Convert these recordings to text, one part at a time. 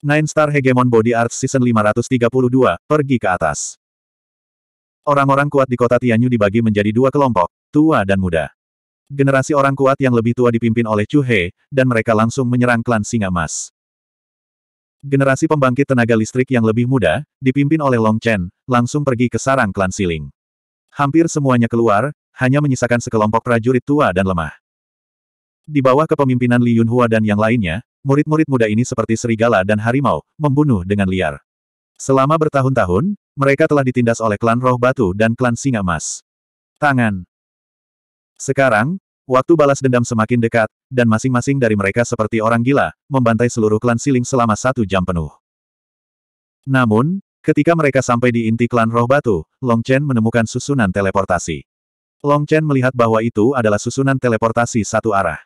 Nine Star Hegemon Body Arts Season 532, pergi ke atas. Orang-orang kuat di kota Tianyu dibagi menjadi dua kelompok, tua dan muda. Generasi orang kuat yang lebih tua dipimpin oleh Chu He, dan mereka langsung menyerang klan Singa Mas. Generasi pembangkit tenaga listrik yang lebih muda, dipimpin oleh Long Chen, langsung pergi ke sarang klan Siling. Hampir semuanya keluar, hanya menyisakan sekelompok prajurit tua dan lemah. Di bawah kepemimpinan Li Yunhua dan yang lainnya, murid-murid muda ini seperti serigala dan harimau, membunuh dengan liar. Selama bertahun-tahun, mereka telah ditindas oleh klan roh batu dan klan singa emas. Tangan. Sekarang, waktu balas dendam semakin dekat, dan masing-masing dari mereka seperti orang gila, membantai seluruh klan siling selama satu jam penuh. Namun, ketika mereka sampai di inti klan roh batu, Long Chen menemukan susunan teleportasi. Long Chen melihat bahwa itu adalah susunan teleportasi satu arah.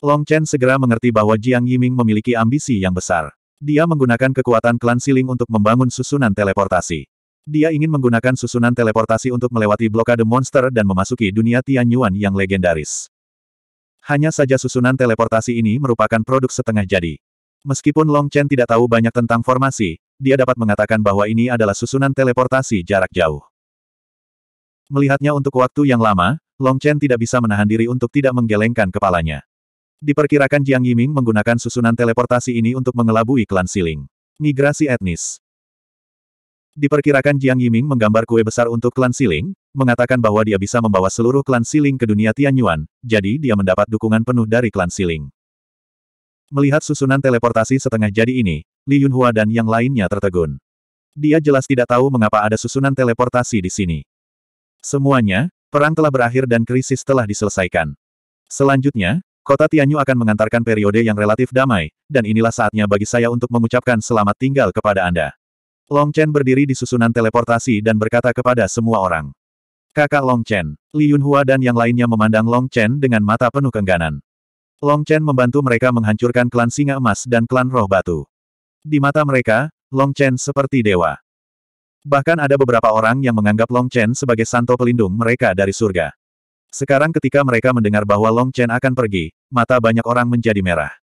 Long Chen segera mengerti bahwa Jiang Yiming memiliki ambisi yang besar. Dia menggunakan kekuatan klan siling untuk membangun susunan teleportasi. Dia ingin menggunakan susunan teleportasi untuk melewati blokade monster dan memasuki dunia Tianyuan yang legendaris. Hanya saja susunan teleportasi ini merupakan produk setengah jadi. Meskipun Long Chen tidak tahu banyak tentang formasi, dia dapat mengatakan bahwa ini adalah susunan teleportasi jarak jauh. Melihatnya untuk waktu yang lama, Long Chen tidak bisa menahan diri untuk tidak menggelengkan kepalanya. Diperkirakan Jiang Yiming menggunakan susunan teleportasi ini untuk mengelabui klan Siling. Migrasi etnis Diperkirakan Jiang Yiming menggambar kue besar untuk klan Siling, mengatakan bahwa dia bisa membawa seluruh klan Siling ke dunia Tianyuan, jadi dia mendapat dukungan penuh dari klan Siling. Melihat susunan teleportasi setengah jadi ini, Li Yunhua dan yang lainnya tertegun. Dia jelas tidak tahu mengapa ada susunan teleportasi di sini. Semuanya, perang telah berakhir dan krisis telah diselesaikan. Selanjutnya, Kota Tianyu akan mengantarkan periode yang relatif damai, dan inilah saatnya bagi saya untuk mengucapkan selamat tinggal kepada Anda. Long Chen berdiri di susunan teleportasi dan berkata kepada semua orang. Kakak Long Chen, Li Yunhua dan yang lainnya memandang Long Chen dengan mata penuh kengganan. Long Chen membantu mereka menghancurkan klan Singa Emas dan klan Roh Batu. Di mata mereka, Long Chen seperti dewa. Bahkan ada beberapa orang yang menganggap Long Chen sebagai santo pelindung mereka dari surga. Sekarang ketika mereka mendengar bahwa Long Chen akan pergi, mata banyak orang menjadi merah.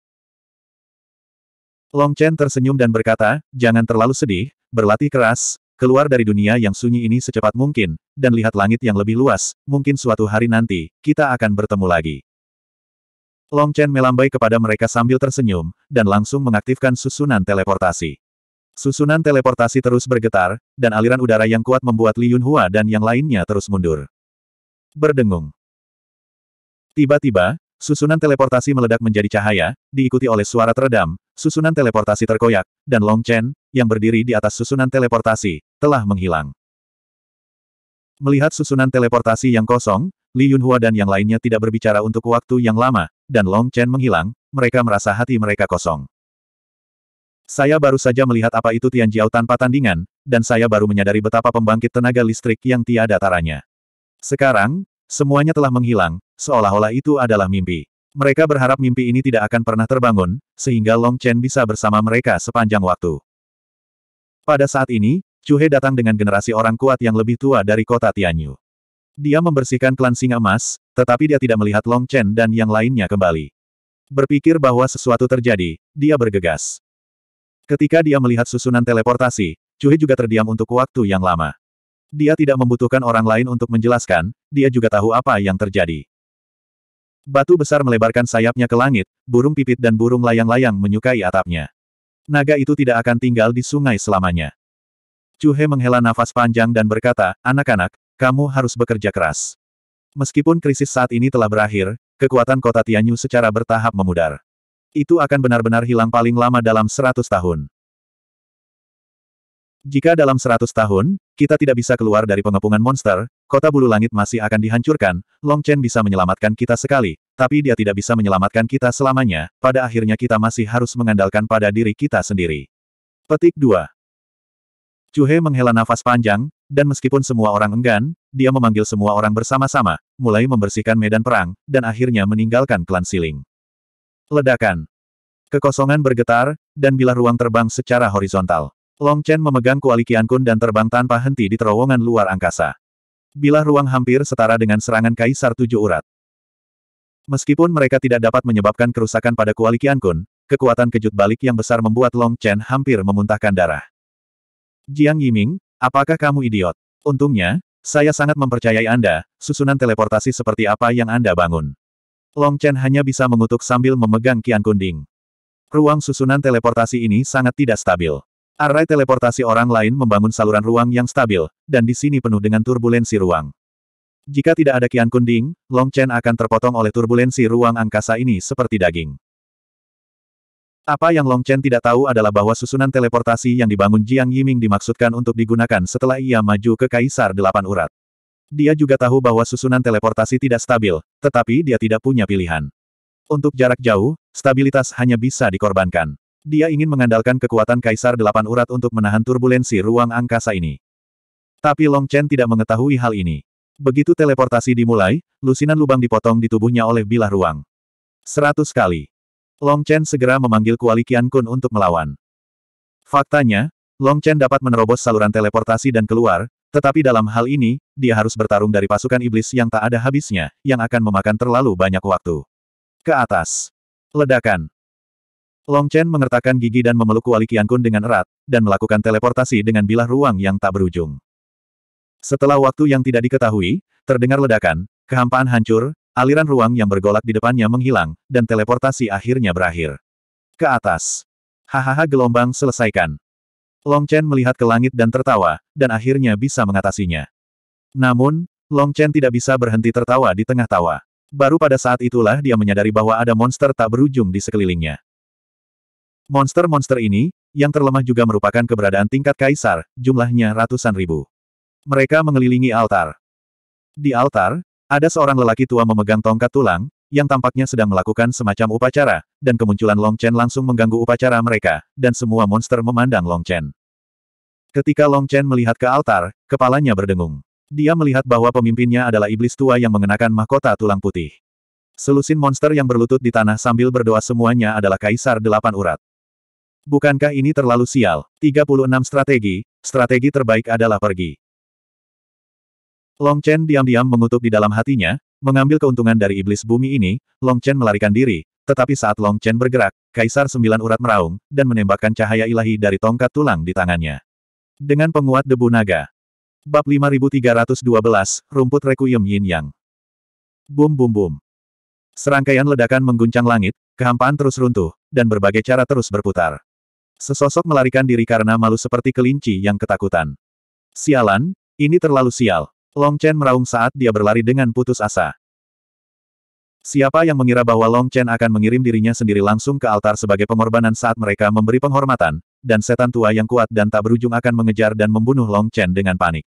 Long Chen tersenyum dan berkata, jangan terlalu sedih, berlatih keras, keluar dari dunia yang sunyi ini secepat mungkin, dan lihat langit yang lebih luas, mungkin suatu hari nanti, kita akan bertemu lagi. Long Chen melambai kepada mereka sambil tersenyum, dan langsung mengaktifkan susunan teleportasi. Susunan teleportasi terus bergetar, dan aliran udara yang kuat membuat Li Yunhua dan yang lainnya terus mundur. Berdengung. Tiba-tiba, susunan teleportasi meledak menjadi cahaya, diikuti oleh suara teredam, susunan teleportasi terkoyak, dan Long Chen, yang berdiri di atas susunan teleportasi, telah menghilang. Melihat susunan teleportasi yang kosong, Li Yunhua dan yang lainnya tidak berbicara untuk waktu yang lama, dan Long Chen menghilang, mereka merasa hati mereka kosong. Saya baru saja melihat apa itu Tian Jiao tanpa tandingan, dan saya baru menyadari betapa pembangkit tenaga listrik yang tiada taranya. Sekarang, Semuanya telah menghilang, seolah-olah itu adalah mimpi. Mereka berharap mimpi ini tidak akan pernah terbangun, sehingga Long Chen bisa bersama mereka sepanjang waktu. Pada saat ini, Chu He datang dengan generasi orang kuat yang lebih tua dari kota Tianyu. Dia membersihkan klan singa emas, tetapi dia tidak melihat Long Chen dan yang lainnya kembali. Berpikir bahwa sesuatu terjadi, dia bergegas. Ketika dia melihat susunan teleportasi, Chu He juga terdiam untuk waktu yang lama. Dia tidak membutuhkan orang lain untuk menjelaskan, dia juga tahu apa yang terjadi. Batu besar melebarkan sayapnya ke langit, burung pipit dan burung layang-layang menyukai atapnya. Naga itu tidak akan tinggal di sungai selamanya. Cuhe menghela nafas panjang dan berkata, anak-anak, kamu harus bekerja keras. Meskipun krisis saat ini telah berakhir, kekuatan kota Tianyu secara bertahap memudar. Itu akan benar-benar hilang paling lama dalam seratus tahun. Jika dalam seratus tahun, kita tidak bisa keluar dari pengepungan monster, kota bulu langit masih akan dihancurkan, Long Chen bisa menyelamatkan kita sekali, tapi dia tidak bisa menyelamatkan kita selamanya, pada akhirnya kita masih harus mengandalkan pada diri kita sendiri. Petik 2 Chuhe menghela nafas panjang, dan meskipun semua orang enggan, dia memanggil semua orang bersama-sama, mulai membersihkan medan perang, dan akhirnya meninggalkan klan siling. Ledakan. Kekosongan bergetar, dan bila ruang terbang secara horizontal. Long Chen memegang kuali Kun dan terbang tanpa henti di terowongan luar angkasa. Bilah ruang hampir setara dengan serangan Kaisar Tujuh Urat. Meskipun mereka tidak dapat menyebabkan kerusakan pada kuali Kun, kekuatan kejut balik yang besar membuat Long Chen hampir memuntahkan darah. Jiang Yiming, apakah kamu idiot? Untungnya, saya sangat mempercayai Anda, susunan teleportasi seperti apa yang Anda bangun. Long Chen hanya bisa mengutuk sambil memegang Qiankun Ding. Ruang susunan teleportasi ini sangat tidak stabil. Array teleportasi orang lain membangun saluran ruang yang stabil, dan di sini penuh dengan turbulensi ruang. Jika tidak ada Qian Kunding, Long Chen akan terpotong oleh turbulensi ruang angkasa ini seperti daging. Apa yang Long Chen tidak tahu adalah bahwa susunan teleportasi yang dibangun Jiang Yiming dimaksudkan untuk digunakan setelah ia maju ke Kaisar Delapan Urat. Dia juga tahu bahwa susunan teleportasi tidak stabil, tetapi dia tidak punya pilihan. Untuk jarak jauh, stabilitas hanya bisa dikorbankan. Dia ingin mengandalkan kekuatan Kaisar Delapan Urat untuk menahan turbulensi ruang angkasa ini. Tapi Long Chen tidak mengetahui hal ini. Begitu teleportasi dimulai, lusinan lubang dipotong di tubuhnya oleh bilah ruang. Seratus kali. Long Chen segera memanggil Kuali Qian Kun untuk melawan. Faktanya, Long Chen dapat menerobos saluran teleportasi dan keluar, tetapi dalam hal ini, dia harus bertarung dari pasukan iblis yang tak ada habisnya, yang akan memakan terlalu banyak waktu. Ke atas. Ledakan. Long Chen mengertakkan gigi dan memeluk wali Kun dengan erat, dan melakukan teleportasi dengan bilah ruang yang tak berujung. Setelah waktu yang tidak diketahui, terdengar ledakan, kehampaan hancur, aliran ruang yang bergolak di depannya menghilang, dan teleportasi akhirnya berakhir. Ke atas. Hahaha gelombang selesaikan. Long Chen melihat ke langit dan tertawa, dan akhirnya bisa mengatasinya. Namun, Long Chen tidak bisa berhenti tertawa di tengah tawa. Baru pada saat itulah dia menyadari bahwa ada monster tak berujung di sekelilingnya. Monster-monster ini, yang terlemah juga merupakan keberadaan tingkat kaisar, jumlahnya ratusan ribu. Mereka mengelilingi altar. Di altar, ada seorang lelaki tua memegang tongkat tulang, yang tampaknya sedang melakukan semacam upacara, dan kemunculan Long Chen langsung mengganggu upacara mereka, dan semua monster memandang Long Chen. Ketika Long Chen melihat ke altar, kepalanya berdengung. Dia melihat bahwa pemimpinnya adalah iblis tua yang mengenakan mahkota tulang putih. Selusin monster yang berlutut di tanah sambil berdoa semuanya adalah kaisar delapan urat. Bukankah ini terlalu sial? 36 strategi, strategi terbaik adalah pergi. Long Chen diam-diam mengutuk di dalam hatinya, mengambil keuntungan dari iblis bumi ini, Long Chen melarikan diri, tetapi saat Long Chen bergerak, Kaisar Sembilan Urat meraung, dan menembakkan cahaya ilahi dari tongkat tulang di tangannya. Dengan penguat debu naga. Bab 5312, Rumput Requiem Yin Yang. Bum bum bum. Serangkaian ledakan mengguncang langit, kehampaan terus runtuh, dan berbagai cara terus berputar. Sesosok melarikan diri karena malu seperti kelinci yang ketakutan. Sialan, ini terlalu sial. Long Chen meraung saat dia berlari dengan putus asa. Siapa yang mengira bahwa Long Chen akan mengirim dirinya sendiri langsung ke altar sebagai pengorbanan saat mereka memberi penghormatan, dan setan tua yang kuat dan tak berujung akan mengejar dan membunuh Long Chen dengan panik.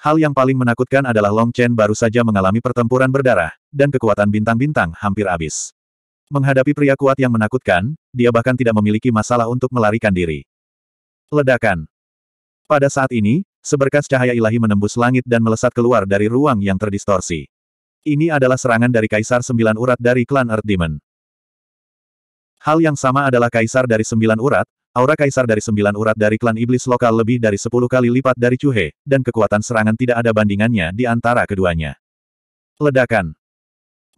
Hal yang paling menakutkan adalah Long Chen baru saja mengalami pertempuran berdarah, dan kekuatan bintang-bintang hampir habis. Menghadapi pria kuat yang menakutkan, dia bahkan tidak memiliki masalah untuk melarikan diri. Ledakan. Pada saat ini, seberkas cahaya ilahi menembus langit dan melesat keluar dari ruang yang terdistorsi. Ini adalah serangan dari Kaisar Sembilan Urat dari klan Earth Demon. Hal yang sama adalah Kaisar dari Sembilan Urat, aura Kaisar dari Sembilan Urat dari klan Iblis lokal lebih dari sepuluh kali lipat dari Cuhe, dan kekuatan serangan tidak ada bandingannya di antara keduanya. Ledakan.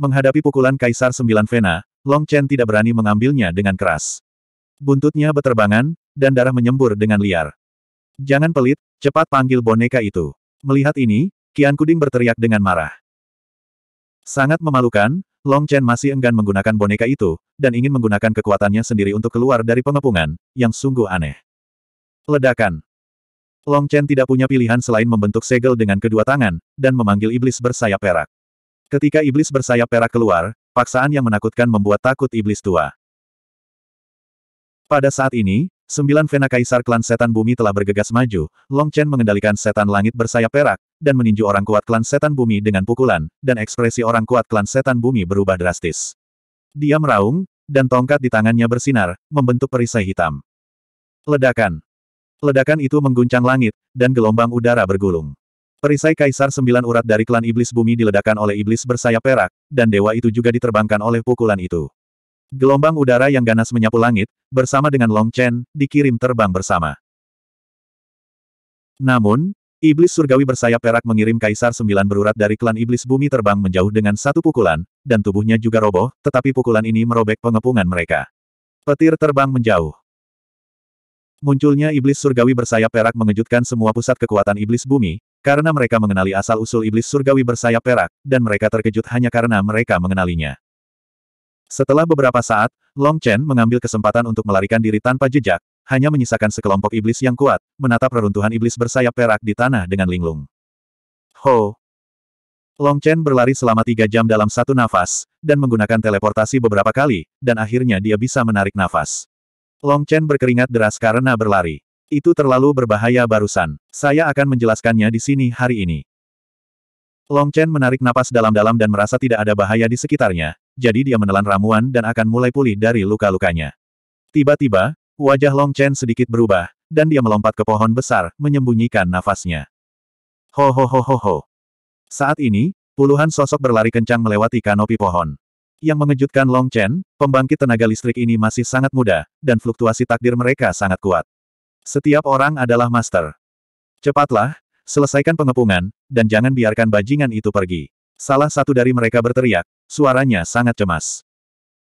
Menghadapi pukulan Kaisar Sembilan Vena, Long Chen tidak berani mengambilnya dengan keras. Buntutnya beterbangan, dan darah menyembur dengan liar. Jangan pelit, cepat panggil boneka itu. Melihat ini, Kian Kuding berteriak dengan marah. Sangat memalukan, Long Chen masih enggan menggunakan boneka itu, dan ingin menggunakan kekuatannya sendiri untuk keluar dari pengepungan, yang sungguh aneh. Ledakan. Long Chen tidak punya pilihan selain membentuk segel dengan kedua tangan, dan memanggil iblis bersayap perak. Ketika iblis bersayap perak keluar, Paksaan yang menakutkan membuat takut iblis tua. Pada saat ini, sembilan vena kaisar klan setan bumi telah bergegas maju, Long Chen mengendalikan setan langit bersayap perak, dan meninju orang kuat klan setan bumi dengan pukulan, dan ekspresi orang kuat klan setan bumi berubah drastis. Dia meraung, dan tongkat di tangannya bersinar, membentuk perisai hitam. Ledakan. Ledakan itu mengguncang langit, dan gelombang udara bergulung. Perisai Kaisar Sembilan Urat dari klan Iblis Bumi diledakkan oleh Iblis bersayap perak, dan dewa itu juga diterbangkan oleh pukulan itu. Gelombang udara yang ganas menyapu langit, bersama dengan Long Chen, dikirim terbang bersama. Namun, Iblis Surgawi bersayap perak mengirim Kaisar Sembilan Berurat dari klan Iblis Bumi terbang menjauh dengan satu pukulan, dan tubuhnya juga roboh, tetapi pukulan ini merobek pengepungan mereka. Petir terbang menjauh. Munculnya iblis surgawi bersayap perak mengejutkan semua pusat kekuatan iblis bumi, karena mereka mengenali asal-usul iblis surgawi bersayap perak, dan mereka terkejut hanya karena mereka mengenalinya. Setelah beberapa saat, Long Chen mengambil kesempatan untuk melarikan diri tanpa jejak, hanya menyisakan sekelompok iblis yang kuat, menatap reruntuhan iblis bersayap perak di tanah dengan linglung. Ho! Long Chen berlari selama tiga jam dalam satu nafas, dan menggunakan teleportasi beberapa kali, dan akhirnya dia bisa menarik nafas. Long Chen berkeringat deras karena berlari. Itu terlalu berbahaya barusan. Saya akan menjelaskannya di sini hari ini. Long Chen menarik napas dalam-dalam dan merasa tidak ada bahaya di sekitarnya, jadi dia menelan ramuan dan akan mulai pulih dari luka-lukanya. Tiba-tiba, wajah Long Chen sedikit berubah, dan dia melompat ke pohon besar, menyembunyikan nafasnya. Ho ho ho ho ho. Saat ini, puluhan sosok berlari kencang melewati kanopi pohon. Yang mengejutkan Long Chen, pembangkit tenaga listrik ini masih sangat muda, dan fluktuasi takdir mereka sangat kuat. Setiap orang adalah master. Cepatlah, selesaikan pengepungan, dan jangan biarkan bajingan itu pergi. Salah satu dari mereka berteriak, suaranya sangat cemas.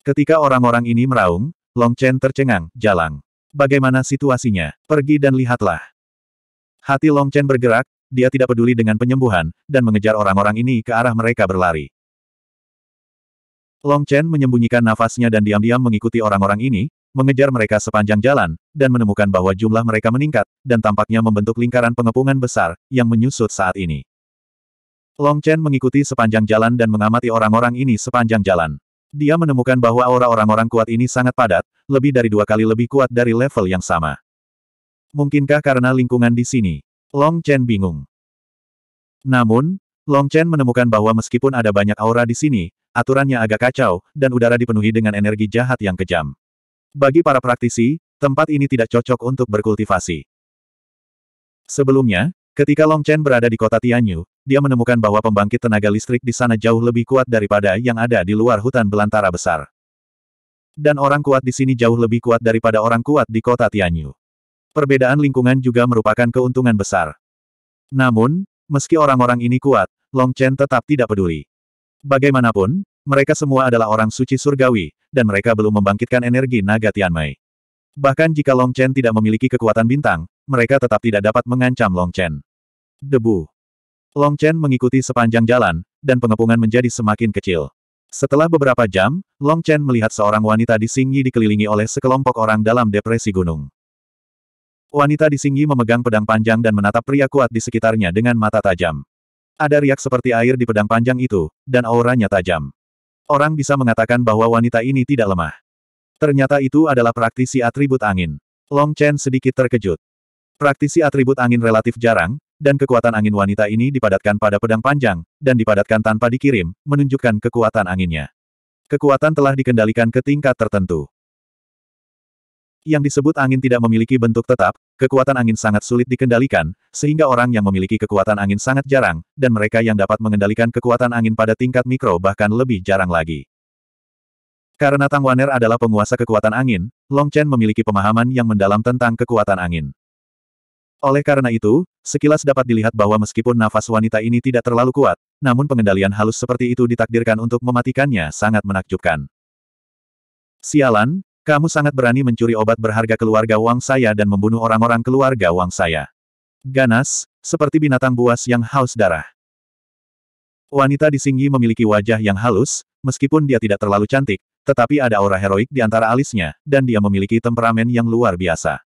Ketika orang-orang ini meraung, Long Chen tercengang, jalang. Bagaimana situasinya? Pergi dan lihatlah. Hati Long Chen bergerak, dia tidak peduli dengan penyembuhan, dan mengejar orang-orang ini ke arah mereka berlari. Long Chen menyembunyikan nafasnya dan diam-diam mengikuti orang-orang ini, mengejar mereka sepanjang jalan, dan menemukan bahwa jumlah mereka meningkat, dan tampaknya membentuk lingkaran pengepungan besar, yang menyusut saat ini. Long Chen mengikuti sepanjang jalan dan mengamati orang-orang ini sepanjang jalan. Dia menemukan bahwa aura orang-orang kuat ini sangat padat, lebih dari dua kali lebih kuat dari level yang sama. Mungkinkah karena lingkungan di sini? Long Chen bingung. Namun, Long Chen menemukan bahwa meskipun ada banyak aura di sini, aturannya agak kacau, dan udara dipenuhi dengan energi jahat yang kejam. Bagi para praktisi, tempat ini tidak cocok untuk berkultivasi. Sebelumnya, ketika Long Chen berada di kota Tianyu, dia menemukan bahwa pembangkit tenaga listrik di sana jauh lebih kuat daripada yang ada di luar hutan belantara besar. Dan orang kuat di sini jauh lebih kuat daripada orang kuat di kota Tianyu. Perbedaan lingkungan juga merupakan keuntungan besar. Namun, meski orang-orang ini kuat, Long Chen tetap tidak peduli. Bagaimanapun, mereka semua adalah orang suci surgawi, dan mereka belum membangkitkan energi naga Tianmei. Bahkan jika Long Chen tidak memiliki kekuatan bintang, mereka tetap tidak dapat mengancam Long Chen. Debu. Long Chen mengikuti sepanjang jalan, dan pengepungan menjadi semakin kecil. Setelah beberapa jam, Long Chen melihat seorang wanita di Singyi dikelilingi oleh sekelompok orang dalam depresi gunung. Wanita di Singyi memegang pedang panjang dan menatap pria kuat di sekitarnya dengan mata tajam. Ada riak seperti air di pedang panjang itu, dan auranya tajam. Orang bisa mengatakan bahwa wanita ini tidak lemah. Ternyata itu adalah praktisi atribut angin. Long Chen sedikit terkejut. Praktisi atribut angin relatif jarang, dan kekuatan angin wanita ini dipadatkan pada pedang panjang, dan dipadatkan tanpa dikirim, menunjukkan kekuatan anginnya. Kekuatan telah dikendalikan ke tingkat tertentu yang disebut angin tidak memiliki bentuk tetap, kekuatan angin sangat sulit dikendalikan, sehingga orang yang memiliki kekuatan angin sangat jarang, dan mereka yang dapat mengendalikan kekuatan angin pada tingkat mikro bahkan lebih jarang lagi. Karena Tang Waner adalah penguasa kekuatan angin, Long Chen memiliki pemahaman yang mendalam tentang kekuatan angin. Oleh karena itu, sekilas dapat dilihat bahwa meskipun nafas wanita ini tidak terlalu kuat, namun pengendalian halus seperti itu ditakdirkan untuk mematikannya sangat menakjubkan. Sialan, kamu sangat berani mencuri obat berharga keluarga Wang saya dan membunuh orang-orang keluarga Wang saya. Ganas, seperti binatang buas yang haus darah. Wanita di Singyi memiliki wajah yang halus, meskipun dia tidak terlalu cantik, tetapi ada aura heroik di antara alisnya, dan dia memiliki temperamen yang luar biasa.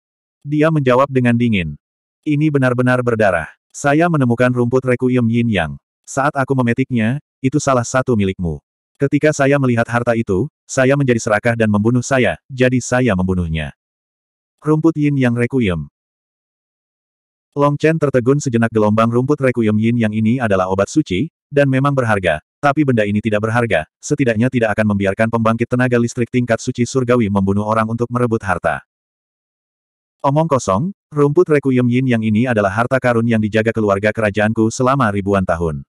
Dia menjawab dengan dingin. Ini benar-benar berdarah. Saya menemukan rumput Requiem Yin Yang. Saat aku memetiknya, itu salah satu milikmu. Ketika saya melihat harta itu, saya menjadi serakah dan membunuh saya, jadi saya membunuhnya. Rumput yin yang requiem. Long Chen tertegun sejenak gelombang rumput requiem yin yang ini adalah obat suci, dan memang berharga, tapi benda ini tidak berharga, setidaknya tidak akan membiarkan pembangkit tenaga listrik tingkat suci surgawi membunuh orang untuk merebut harta. Omong kosong, rumput requiem yin yang ini adalah harta karun yang dijaga keluarga kerajaanku selama ribuan tahun.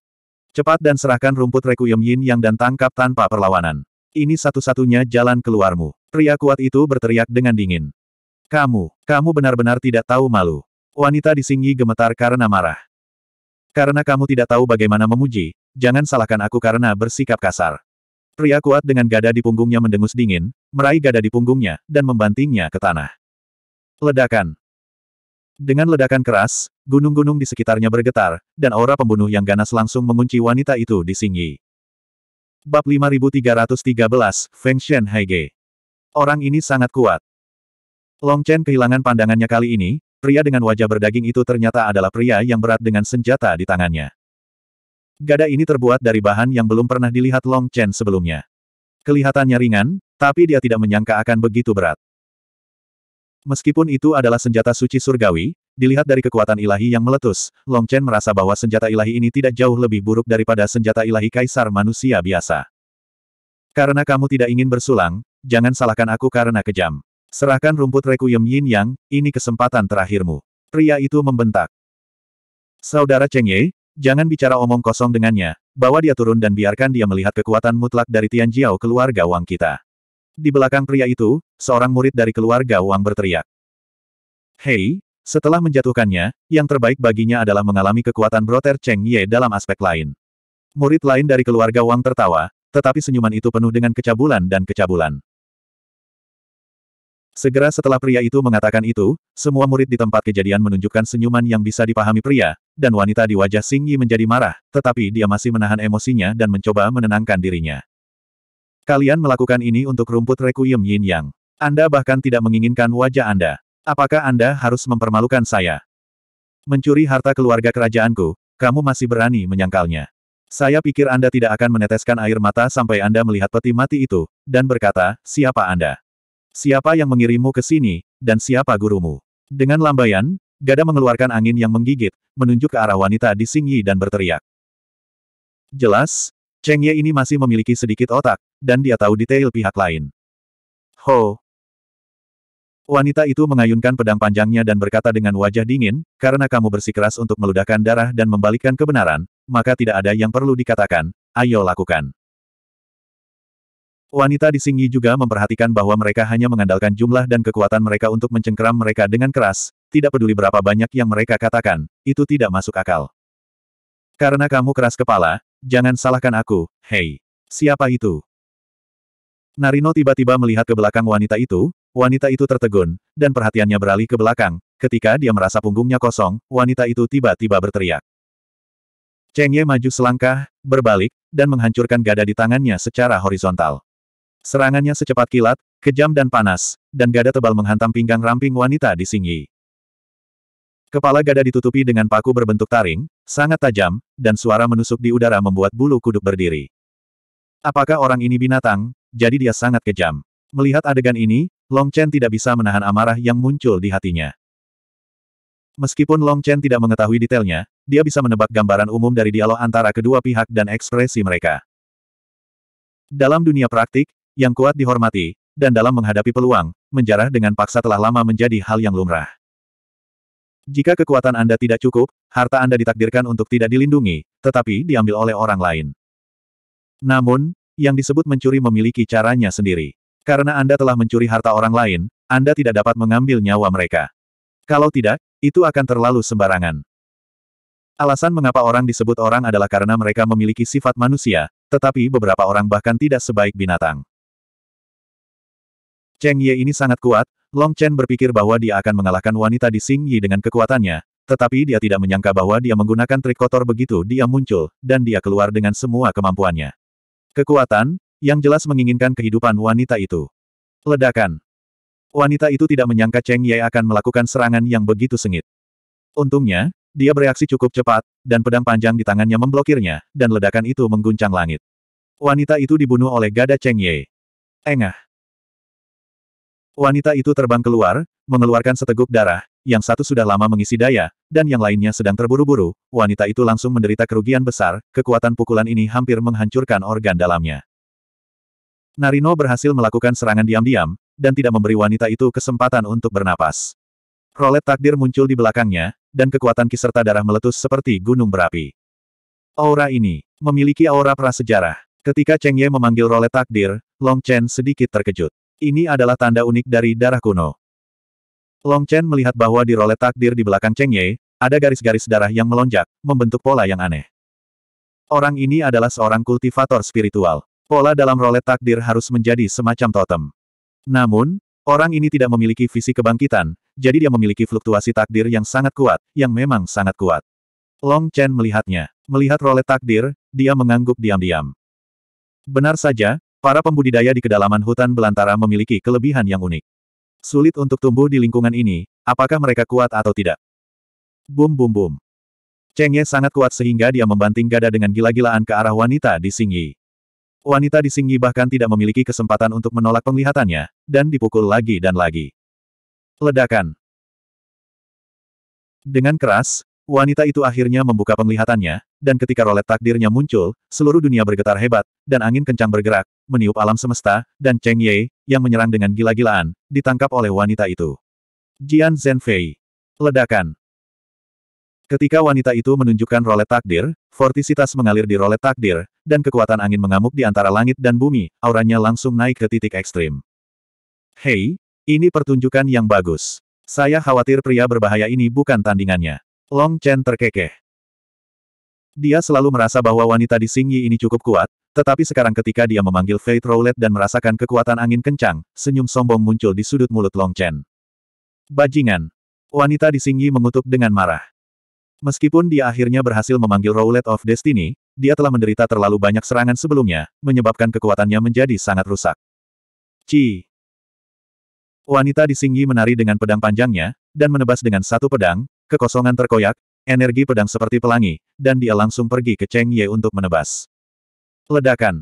Cepat dan serahkan rumput requiem yin yang dan tangkap tanpa perlawanan. Ini satu-satunya jalan keluarmu. Pria kuat itu berteriak dengan dingin. Kamu, kamu benar-benar tidak tahu malu. Wanita di Singyi gemetar karena marah. Karena kamu tidak tahu bagaimana memuji, jangan salahkan aku karena bersikap kasar. Pria kuat dengan gada di punggungnya mendengus dingin, meraih gada di punggungnya, dan membantingnya ke tanah. Ledakan. Dengan ledakan keras, gunung-gunung di sekitarnya bergetar, dan aura pembunuh yang ganas langsung mengunci wanita itu di Singyi. Bab 5313, Feng Shen Haige. Orang ini sangat kuat. Long Chen kehilangan pandangannya kali ini, pria dengan wajah berdaging itu ternyata adalah pria yang berat dengan senjata di tangannya. Gada ini terbuat dari bahan yang belum pernah dilihat Long Chen sebelumnya. Kelihatannya ringan, tapi dia tidak menyangka akan begitu berat. Meskipun itu adalah senjata suci surgawi, dilihat dari kekuatan ilahi yang meletus, Long Chen merasa bahwa senjata ilahi ini tidak jauh lebih buruk daripada senjata ilahi kaisar manusia biasa. Karena kamu tidak ingin bersulang, jangan salahkan aku karena kejam. Serahkan rumput Requiem Yin Yang, ini kesempatan terakhirmu. Pria itu membentak. Saudara Cheng Ye, jangan bicara omong kosong dengannya, bawa dia turun dan biarkan dia melihat kekuatan mutlak dari Tian Jiao keluarga Wang kita. Di belakang pria itu, seorang murid dari keluarga Wang berteriak. Hei, setelah menjatuhkannya, yang terbaik baginya adalah mengalami kekuatan Broter Cheng Ye dalam aspek lain. Murid lain dari keluarga Wang tertawa, tetapi senyuman itu penuh dengan kecabulan dan kecabulan. Segera setelah pria itu mengatakan itu, semua murid di tempat kejadian menunjukkan senyuman yang bisa dipahami pria, dan wanita di wajah Sing Yi menjadi marah, tetapi dia masih menahan emosinya dan mencoba menenangkan dirinya. Kalian melakukan ini untuk rumput Requiem Yin Yang. Anda bahkan tidak menginginkan wajah Anda. Apakah Anda harus mempermalukan saya? Mencuri harta keluarga kerajaanku, kamu masih berani menyangkalnya. Saya pikir Anda tidak akan meneteskan air mata sampai Anda melihat peti mati itu, dan berkata, siapa Anda? Siapa yang mengirimmu ke sini, dan siapa gurumu? Dengan lambaian, Gada mengeluarkan angin yang menggigit, menunjuk ke arah wanita di Sing Yi dan berteriak. Jelas, Cheng Ye ini masih memiliki sedikit otak, dan dia tahu detail pihak lain. Ho! Wanita itu mengayunkan pedang panjangnya dan berkata dengan wajah dingin, karena kamu bersikeras untuk meludahkan darah dan membalikkan kebenaran, maka tidak ada yang perlu dikatakan, ayo lakukan. Wanita di singi juga memperhatikan bahwa mereka hanya mengandalkan jumlah dan kekuatan mereka untuk mencengkeram mereka dengan keras, tidak peduli berapa banyak yang mereka katakan, itu tidak masuk akal. Karena kamu keras kepala, jangan salahkan aku, hei. Siapa itu? Narino tiba-tiba melihat ke belakang wanita itu, wanita itu tertegun, dan perhatiannya beralih ke belakang, ketika dia merasa punggungnya kosong, wanita itu tiba-tiba berteriak. Cheng Ye maju selangkah, berbalik, dan menghancurkan gada di tangannya secara horizontal. Serangannya secepat kilat, kejam dan panas, dan gada tebal menghantam pinggang ramping wanita di Singyi. Kepala gada ditutupi dengan paku berbentuk taring, sangat tajam, dan suara menusuk di udara membuat bulu kuduk berdiri. Apakah orang ini binatang? Jadi dia sangat kejam. Melihat adegan ini, Long Chen tidak bisa menahan amarah yang muncul di hatinya. Meskipun Long Chen tidak mengetahui detailnya, dia bisa menebak gambaran umum dari dialog antara kedua pihak dan ekspresi mereka. Dalam dunia praktik, yang kuat dihormati, dan dalam menghadapi peluang, menjarah dengan paksa telah lama menjadi hal yang lumrah. Jika kekuatan Anda tidak cukup, harta Anda ditakdirkan untuk tidak dilindungi, tetapi diambil oleh orang lain. Namun, yang disebut mencuri memiliki caranya sendiri. Karena Anda telah mencuri harta orang lain, Anda tidak dapat mengambil nyawa mereka. Kalau tidak, itu akan terlalu sembarangan. Alasan mengapa orang disebut orang adalah karena mereka memiliki sifat manusia, tetapi beberapa orang bahkan tidak sebaik binatang. Cheng Ye ini sangat kuat, Long Chen berpikir bahwa dia akan mengalahkan wanita di Sing Yi dengan kekuatannya, tetapi dia tidak menyangka bahwa dia menggunakan trik kotor begitu dia muncul, dan dia keluar dengan semua kemampuannya. Kekuatan, yang jelas menginginkan kehidupan wanita itu. Ledakan. Wanita itu tidak menyangka Cheng Ye akan melakukan serangan yang begitu sengit. Untungnya, dia bereaksi cukup cepat, dan pedang panjang di tangannya memblokirnya, dan ledakan itu mengguncang langit. Wanita itu dibunuh oleh gada Cheng Ye. Engah. Wanita itu terbang keluar, mengeluarkan seteguk darah, yang satu sudah lama mengisi daya, dan yang lainnya sedang terburu-buru, wanita itu langsung menderita kerugian besar, kekuatan pukulan ini hampir menghancurkan organ dalamnya. Narino berhasil melakukan serangan diam-diam, dan tidak memberi wanita itu kesempatan untuk bernapas. Rolet takdir muncul di belakangnya, dan kekuatan kiserta darah meletus seperti gunung berapi. Aura ini memiliki aura prasejarah. Ketika Cheng Ye memanggil rolet takdir, Long Chen sedikit terkejut. Ini adalah tanda unik dari darah kuno. Long Chen melihat bahwa di rolet takdir di belakang Cheng Ye, ada garis-garis darah yang melonjak, membentuk pola yang aneh. Orang ini adalah seorang kultivator spiritual. Pola dalam rolet takdir harus menjadi semacam totem. Namun, orang ini tidak memiliki visi kebangkitan, jadi dia memiliki fluktuasi takdir yang sangat kuat, yang memang sangat kuat. Long Chen melihatnya. Melihat rolet takdir, dia mengangguk diam-diam. Benar saja, para pembudidaya di kedalaman hutan belantara memiliki kelebihan yang unik. Sulit untuk tumbuh di lingkungan ini, apakah mereka kuat atau tidak? Bum bum bum. Cheng Ye sangat kuat sehingga dia membanting gada dengan gila-gilaan ke arah wanita di Singi. Wanita di Singi bahkan tidak memiliki kesempatan untuk menolak penglihatannya, dan dipukul lagi dan lagi. Ledakan. Dengan keras, wanita itu akhirnya membuka penglihatannya, dan ketika rolet takdirnya muncul, seluruh dunia bergetar hebat, dan angin kencang bergerak, meniup alam semesta, dan Cheng Ye, yang menyerang dengan gila-gilaan, ditangkap oleh wanita itu. Jian Zhenfei. Ledakan. Ketika wanita itu menunjukkan rolet takdir, fortisitas mengalir di rolet takdir, dan kekuatan angin mengamuk di antara langit dan bumi, auranya langsung naik ke titik ekstrim. Hei, ini pertunjukan yang bagus. Saya khawatir pria berbahaya ini bukan tandingannya. Long Chen terkekeh. Dia selalu merasa bahwa wanita di Xingyi ini cukup kuat, tetapi sekarang ketika dia memanggil Fate Roulette dan merasakan kekuatan angin kencang, senyum sombong muncul di sudut mulut Long Chen. Bajingan! Wanita di Singyi mengutuk dengan marah. Meskipun dia akhirnya berhasil memanggil Roulette of Destiny, dia telah menderita terlalu banyak serangan sebelumnya, menyebabkan kekuatannya menjadi sangat rusak. Ci! Wanita di Singyi menari dengan pedang panjangnya, dan menebas dengan satu pedang, kekosongan terkoyak, energi pedang seperti pelangi, dan dia langsung pergi ke Cheng Ye untuk menebas. Ledakan.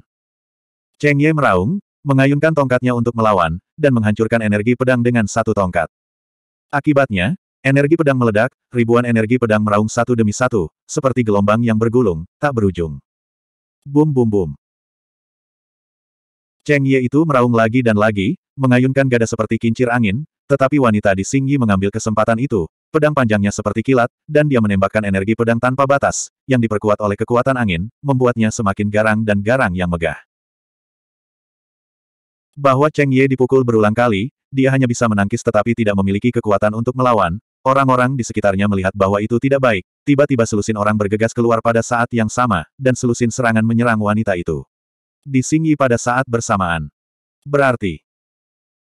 Cheng Ye meraung, mengayunkan tongkatnya untuk melawan, dan menghancurkan energi pedang dengan satu tongkat. Akibatnya, energi pedang meledak, ribuan energi pedang meraung satu demi satu, seperti gelombang yang bergulung, tak berujung. Bum bum bum. Cheng Ye itu meraung lagi dan lagi, mengayunkan gada seperti kincir angin, tetapi wanita di Xing Yi mengambil kesempatan itu, Pedang panjangnya seperti kilat, dan dia menembakkan energi pedang tanpa batas, yang diperkuat oleh kekuatan angin, membuatnya semakin garang dan garang yang megah. Bahwa Cheng Ye dipukul berulang kali, dia hanya bisa menangkis tetapi tidak memiliki kekuatan untuk melawan, orang-orang di sekitarnya melihat bahwa itu tidak baik, tiba-tiba selusin orang bergegas keluar pada saat yang sama, dan selusin serangan menyerang wanita itu. Di Singi pada saat bersamaan. Berarti,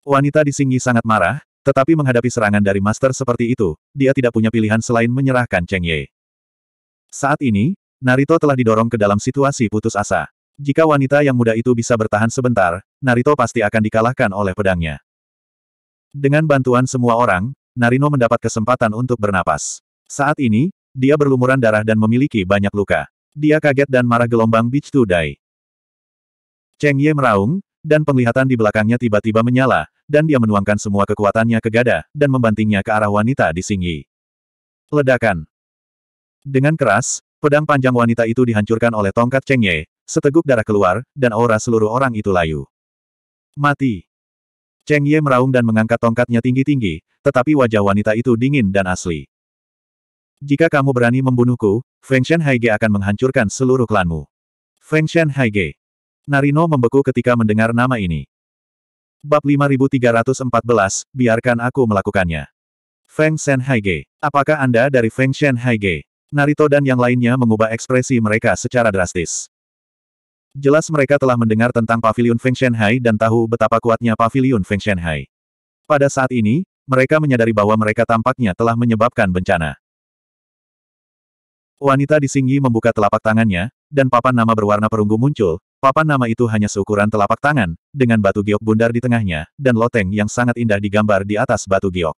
wanita di Singi sangat marah, tetapi menghadapi serangan dari master seperti itu, dia tidak punya pilihan selain menyerahkan Cheng Ye. Saat ini, Narito telah didorong ke dalam situasi putus asa. Jika wanita yang muda itu bisa bertahan sebentar, Narito pasti akan dikalahkan oleh pedangnya. Dengan bantuan semua orang, Narino mendapat kesempatan untuk bernapas. Saat ini, dia berlumuran darah dan memiliki banyak luka. Dia kaget dan marah gelombang Beach to Die. Cheng Ye meraung, dan penglihatan di belakangnya tiba-tiba menyala, dan dia menuangkan semua kekuatannya ke gada, dan membantingnya ke arah wanita di Singyi. Ledakan. Dengan keras, pedang panjang wanita itu dihancurkan oleh tongkat Cheng Ye, seteguk darah keluar, dan aura seluruh orang itu layu. Mati. Cheng Ye meraung dan mengangkat tongkatnya tinggi-tinggi, tetapi wajah wanita itu dingin dan asli. Jika kamu berani membunuhku, Feng Shen Haige akan menghancurkan seluruh klanmu. Feng Shen Haige. Narino membeku ketika mendengar nama ini. Bab 5314, biarkan aku melakukannya. Feng Shen Haige, Apakah Anda dari Feng Shen Haige? Narito dan yang lainnya mengubah ekspresi mereka secara drastis. Jelas mereka telah mendengar tentang Paviliun Feng Shen Hai dan tahu betapa kuatnya Paviliun Feng Shen Hai. Pada saat ini, mereka menyadari bahwa mereka tampaknya telah menyebabkan bencana. Wanita di Singyi membuka telapak tangannya, dan papan nama berwarna perunggu muncul, Papan nama itu hanya seukuran telapak tangan, dengan batu giok bundar di tengahnya, dan loteng yang sangat indah digambar di atas batu giok.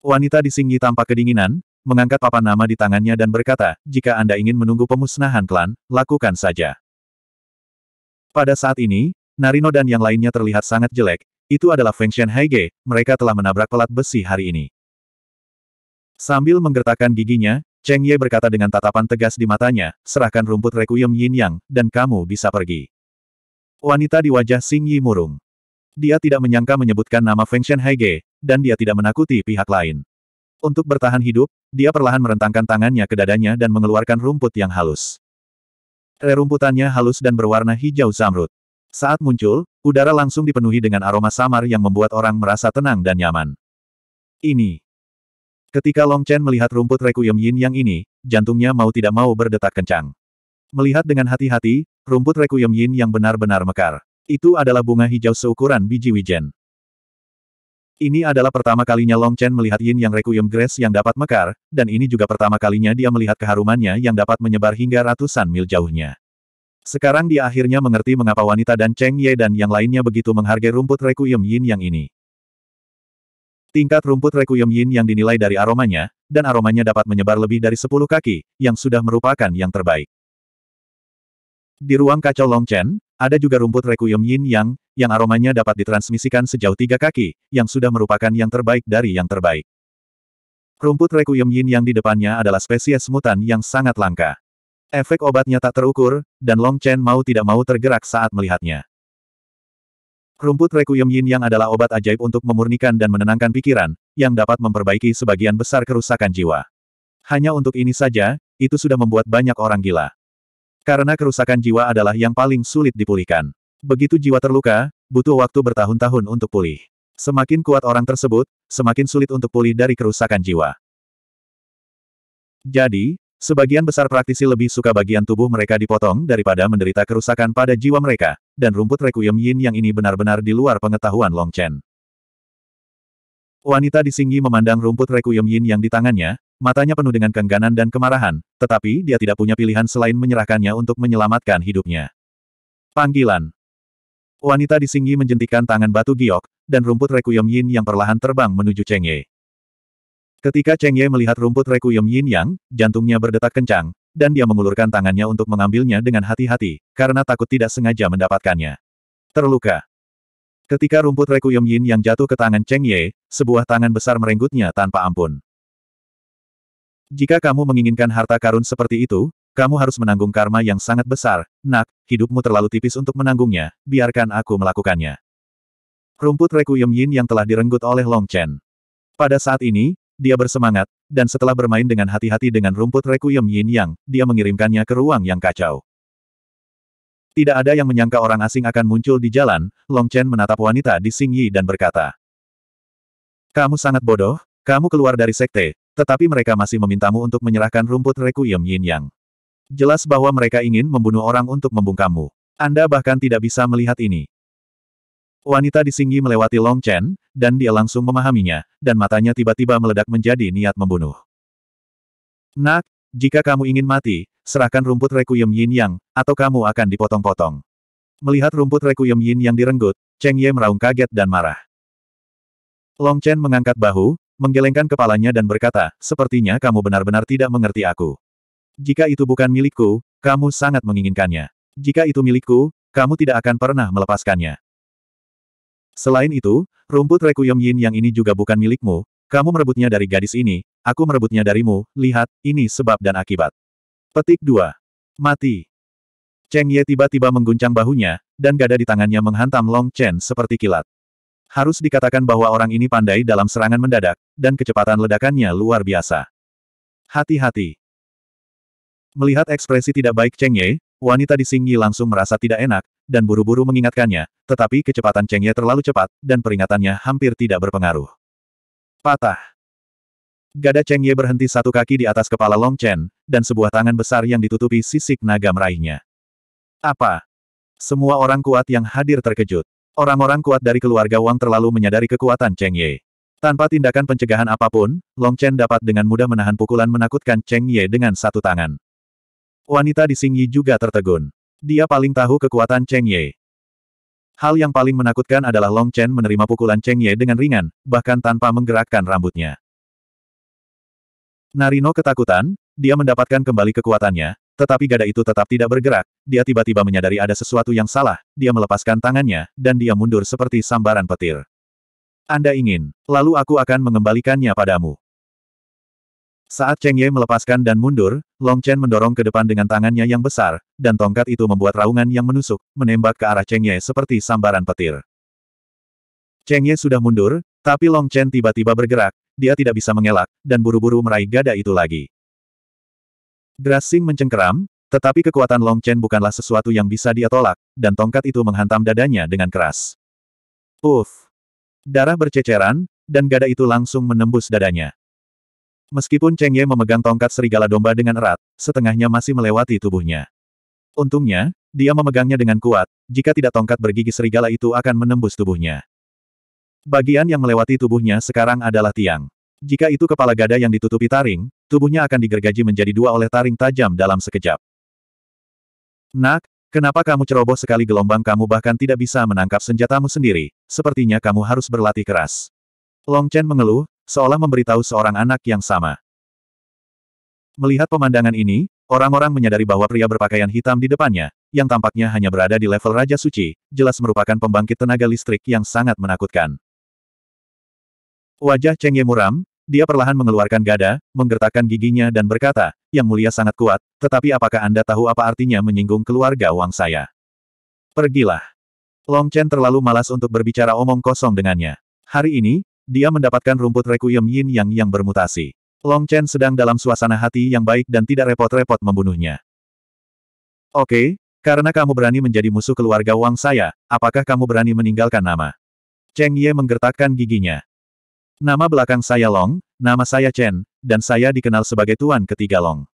Wanita di Singgi tampak kedinginan, mengangkat papan nama di tangannya dan berkata, jika Anda ingin menunggu pemusnahan klan, lakukan saja. Pada saat ini, Narino dan yang lainnya terlihat sangat jelek, itu adalah Feng Shen Haige, mereka telah menabrak pelat besi hari ini. Sambil menggertakkan giginya, Cheng Ye berkata dengan tatapan tegas di matanya, serahkan rumput Requiem Yin Yang, dan kamu bisa pergi. Wanita di wajah Xing Yi murung. Dia tidak menyangka menyebutkan nama Feng Shen Haige, dan dia tidak menakuti pihak lain. Untuk bertahan hidup, dia perlahan merentangkan tangannya ke dadanya dan mengeluarkan rumput yang halus. Rerumputannya halus dan berwarna hijau zamrud. Saat muncul, udara langsung dipenuhi dengan aroma samar yang membuat orang merasa tenang dan nyaman. Ini Ketika Long Chen melihat rumput Requiem Yin Yang ini, jantungnya mau tidak mau berdetak kencang. Melihat dengan hati-hati, rumput Requiem Yin yang benar-benar mekar. Itu adalah bunga hijau seukuran biji wijen. Ini adalah pertama kalinya Long Chen melihat yin yang Requiem Grace yang dapat mekar, dan ini juga pertama kalinya dia melihat keharumannya yang dapat menyebar hingga ratusan mil jauhnya. Sekarang dia akhirnya mengerti mengapa wanita dan Cheng Ye dan yang lainnya begitu menghargai rumput Requiem yin yang ini. Tingkat rumput Requiem Yin yang dinilai dari aromanya, dan aromanya dapat menyebar lebih dari 10 kaki, yang sudah merupakan yang terbaik. Di ruang kacau Chen ada juga rumput Requiem Yin Yang, yang aromanya dapat ditransmisikan sejauh tiga kaki, yang sudah merupakan yang terbaik dari yang terbaik. Rumput Requiem Yin Yang di depannya adalah spesies mutan yang sangat langka. Efek obatnya tak terukur, dan Long Chen mau tidak mau tergerak saat melihatnya. Rumput Requiem Yin yang adalah obat ajaib untuk memurnikan dan menenangkan pikiran, yang dapat memperbaiki sebagian besar kerusakan jiwa. Hanya untuk ini saja, itu sudah membuat banyak orang gila. Karena kerusakan jiwa adalah yang paling sulit dipulihkan. Begitu jiwa terluka, butuh waktu bertahun-tahun untuk pulih. Semakin kuat orang tersebut, semakin sulit untuk pulih dari kerusakan jiwa. Jadi, Sebagian besar praktisi lebih suka bagian tubuh mereka dipotong daripada menderita kerusakan pada jiwa mereka, dan rumput Requiem Yin yang ini benar-benar di luar pengetahuan Long Chen. Wanita di Singyi memandang rumput Requiem Yin yang di tangannya, matanya penuh dengan kengganan dan kemarahan, tetapi dia tidak punya pilihan selain menyerahkannya untuk menyelamatkan hidupnya. Panggilan Wanita di Singyi menjentikan tangan batu giok, dan rumput Requiem Yin yang perlahan terbang menuju Cheng Ye. Ketika Cheng Ye melihat rumput Requiem Yin Yang, jantungnya berdetak kencang, dan dia mengulurkan tangannya untuk mengambilnya dengan hati-hati, karena takut tidak sengaja mendapatkannya. Terluka. Ketika rumput Requiem Yin Yang jatuh ke tangan Cheng Ye, sebuah tangan besar merenggutnya tanpa ampun. Jika kamu menginginkan harta karun seperti itu, kamu harus menanggung karma yang sangat besar, nak, hidupmu terlalu tipis untuk menanggungnya, biarkan aku melakukannya. Rumput Requiem Yin yang telah direnggut oleh Long Chen. Pada saat ini, dia bersemangat, dan setelah bermain dengan hati-hati dengan rumput Requiem Yin Yang, dia mengirimkannya ke ruang yang kacau. Tidak ada yang menyangka orang asing akan muncul di jalan, Long Chen menatap wanita di Sing Yi dan berkata, Kamu sangat bodoh, kamu keluar dari sekte, tetapi mereka masih memintamu untuk menyerahkan rumput Requiem Yin Yang. Jelas bahwa mereka ingin membunuh orang untuk membungkammu. Anda bahkan tidak bisa melihat ini. Wanita di disinggi melewati Long Chen, dan dia langsung memahaminya, dan matanya tiba-tiba meledak menjadi niat membunuh. Nak, jika kamu ingin mati, serahkan rumput Requiem Yin Yang, atau kamu akan dipotong-potong. Melihat rumput Requiem Yin Yang direnggut, Cheng Ye meraung kaget dan marah. Long Chen mengangkat bahu, menggelengkan kepalanya dan berkata, sepertinya kamu benar-benar tidak mengerti aku. Jika itu bukan milikku, kamu sangat menginginkannya. Jika itu milikku, kamu tidak akan pernah melepaskannya. Selain itu, rumput Requiem Yin yang ini juga bukan milikmu, kamu merebutnya dari gadis ini, aku merebutnya darimu, lihat, ini sebab dan akibat. Petik 2. Mati. Cheng Ye tiba-tiba mengguncang bahunya, dan gada di tangannya menghantam Long Chen seperti kilat. Harus dikatakan bahwa orang ini pandai dalam serangan mendadak, dan kecepatan ledakannya luar biasa. Hati-hati. Melihat ekspresi tidak baik Cheng Ye, Wanita di Singyi langsung merasa tidak enak, dan buru-buru mengingatkannya, tetapi kecepatan Cheng Ye terlalu cepat, dan peringatannya hampir tidak berpengaruh. Patah. Gada Cheng Ye berhenti satu kaki di atas kepala Long Chen, dan sebuah tangan besar yang ditutupi sisik naga meraihnya. Apa? Semua orang kuat yang hadir terkejut. Orang-orang kuat dari keluarga Wang terlalu menyadari kekuatan Cheng Ye. Tanpa tindakan pencegahan apapun, Long Chen dapat dengan mudah menahan pukulan menakutkan Cheng Ye dengan satu tangan. Wanita di Xingyi juga tertegun. Dia paling tahu kekuatan Cheng Ye. Hal yang paling menakutkan adalah Long Chen menerima pukulan Cheng Ye dengan ringan, bahkan tanpa menggerakkan rambutnya. Narino ketakutan, dia mendapatkan kembali kekuatannya, tetapi gada itu tetap tidak bergerak, dia tiba-tiba menyadari ada sesuatu yang salah, dia melepaskan tangannya, dan dia mundur seperti sambaran petir. Anda ingin, lalu aku akan mengembalikannya padamu. Saat Cheng Ye melepaskan dan mundur, Long Chen mendorong ke depan dengan tangannya yang besar, dan tongkat itu membuat raungan yang menusuk, menembak ke arah Cheng Ye seperti sambaran petir. Cheng Ye sudah mundur, tapi Long Chen tiba-tiba bergerak, dia tidak bisa mengelak, dan buru-buru meraih gada itu lagi. Grasing mencengkeram, tetapi kekuatan Long Chen bukanlah sesuatu yang bisa dia tolak, dan tongkat itu menghantam dadanya dengan keras. Uff! Darah berceceran, dan gada itu langsung menembus dadanya. Meskipun Cheng Ye memegang tongkat serigala domba dengan erat, setengahnya masih melewati tubuhnya. Untungnya, dia memegangnya dengan kuat, jika tidak tongkat bergigi serigala itu akan menembus tubuhnya. Bagian yang melewati tubuhnya sekarang adalah tiang. Jika itu kepala gada yang ditutupi taring, tubuhnya akan digergaji menjadi dua oleh taring tajam dalam sekejap. Nak, kenapa kamu ceroboh sekali gelombang kamu bahkan tidak bisa menangkap senjatamu sendiri, sepertinya kamu harus berlatih keras. Long Chen mengeluh, seolah memberitahu seorang anak yang sama. Melihat pemandangan ini, orang-orang menyadari bahwa pria berpakaian hitam di depannya, yang tampaknya hanya berada di level Raja Suci, jelas merupakan pembangkit tenaga listrik yang sangat menakutkan. Wajah Cheng Ye muram, dia perlahan mengeluarkan gada, menggertakkan giginya dan berkata, Yang mulia sangat kuat, tetapi apakah Anda tahu apa artinya menyinggung keluarga Wang saya? Pergilah. Long Chen terlalu malas untuk berbicara omong kosong dengannya. Hari ini, dia mendapatkan rumput Requiem Yin Yang yang bermutasi. Long Chen sedang dalam suasana hati yang baik dan tidak repot-repot membunuhnya. Oke, okay, karena kamu berani menjadi musuh keluarga Wang saya, apakah kamu berani meninggalkan nama? Cheng Ye menggertakkan giginya. Nama belakang saya Long, nama saya Chen, dan saya dikenal sebagai tuan ketiga Long.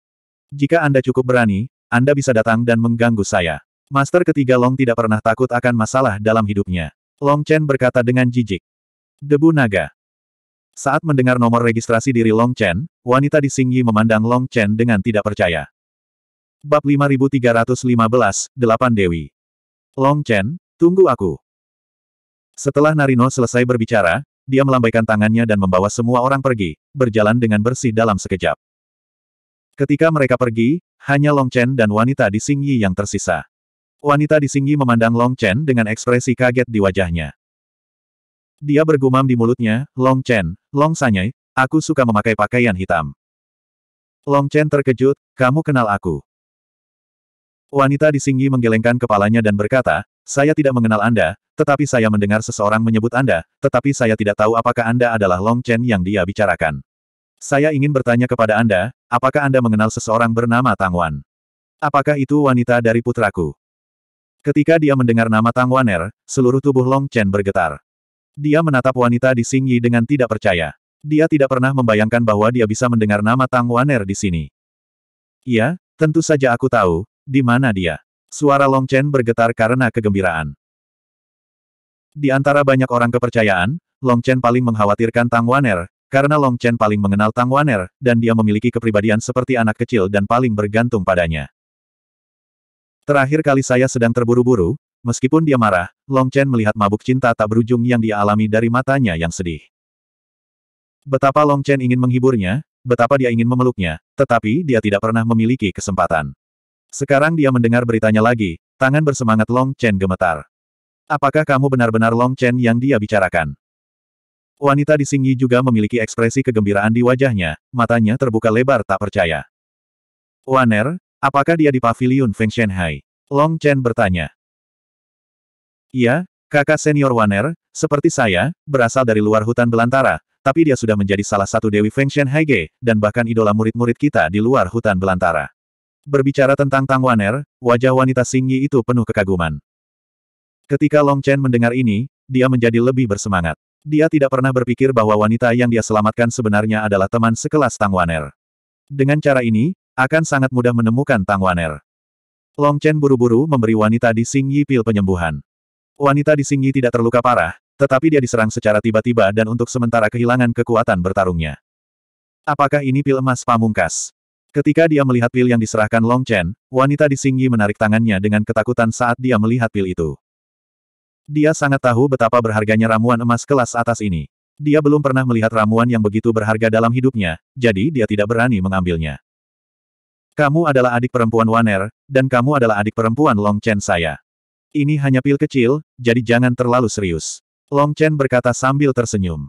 Jika Anda cukup berani, Anda bisa datang dan mengganggu saya. Master ketiga Long tidak pernah takut akan masalah dalam hidupnya. Long Chen berkata dengan jijik. Debu naga. Saat mendengar nomor registrasi diri Long Chen, wanita di Singyi memandang Long Chen dengan tidak percaya. Bab 5315, Delapan Dewi. Long Chen, tunggu aku. Setelah Narino selesai berbicara, dia melambaikan tangannya dan membawa semua orang pergi, berjalan dengan bersih dalam sekejap. Ketika mereka pergi, hanya Long Chen dan wanita di Singyi yang tersisa. Wanita di Singyi memandang Long Chen dengan ekspresi kaget di wajahnya. Dia bergumam di mulutnya, Long Chen, Long Sanyai, aku suka memakai pakaian hitam. Long Chen terkejut, kamu kenal aku. Wanita di Singgi menggelengkan kepalanya dan berkata, saya tidak mengenal Anda, tetapi saya mendengar seseorang menyebut Anda, tetapi saya tidak tahu apakah Anda adalah Long Chen yang dia bicarakan. Saya ingin bertanya kepada Anda, apakah Anda mengenal seseorang bernama Tang Wan? Apakah itu wanita dari putraku? Ketika dia mendengar nama Tang Waner, seluruh tubuh Long Chen bergetar. Dia menatap wanita di Xing Yi dengan tidak percaya. Dia tidak pernah membayangkan bahwa dia bisa mendengar nama Tang Waner di sini. Iya, tentu saja aku tahu, di mana dia. Suara Long Chen bergetar karena kegembiraan. Di antara banyak orang kepercayaan, Long Chen paling mengkhawatirkan Tang Waner, karena Long Chen paling mengenal Tang Waner, dan dia memiliki kepribadian seperti anak kecil dan paling bergantung padanya. Terakhir kali saya sedang terburu-buru, Meskipun dia marah, Long Chen melihat mabuk cinta tak berujung yang dia alami dari matanya yang sedih. Betapa Long Chen ingin menghiburnya, betapa dia ingin memeluknya, tetapi dia tidak pernah memiliki kesempatan. Sekarang dia mendengar beritanya lagi, tangan bersemangat Long Chen gemetar. Apakah kamu benar-benar Long Chen yang dia bicarakan? Wanita di Singyi juga memiliki ekspresi kegembiraan di wajahnya, matanya terbuka lebar tak percaya. Waner, apakah dia di pavilion Feng Shenhai? Long Chen bertanya. Iya, kakak senior Waner, seperti saya, berasal dari luar hutan belantara, tapi dia sudah menjadi salah satu Dewi Feng Shen Haige, dan bahkan idola murid-murid kita di luar hutan belantara. Berbicara tentang Tang Waner, wajah wanita Singyi itu penuh kekaguman. Ketika Long Chen mendengar ini, dia menjadi lebih bersemangat. Dia tidak pernah berpikir bahwa wanita yang dia selamatkan sebenarnya adalah teman sekelas Tang Waner. Dengan cara ini, akan sangat mudah menemukan Tang Waner. Long Chen buru-buru memberi wanita di Singyi pil penyembuhan. Wanita di Singyi tidak terluka parah, tetapi dia diserang secara tiba-tiba dan untuk sementara kehilangan kekuatan bertarungnya. Apakah ini pil emas pamungkas? Ketika dia melihat pil yang diserahkan Long Chen, wanita di Singyi menarik tangannya dengan ketakutan saat dia melihat pil itu. Dia sangat tahu betapa berharganya ramuan emas kelas atas ini. Dia belum pernah melihat ramuan yang begitu berharga dalam hidupnya, jadi dia tidak berani mengambilnya. Kamu adalah adik perempuan Waner, dan kamu adalah adik perempuan Long Chen saya. Ini hanya pil kecil, jadi jangan terlalu serius. Long Chen berkata sambil tersenyum.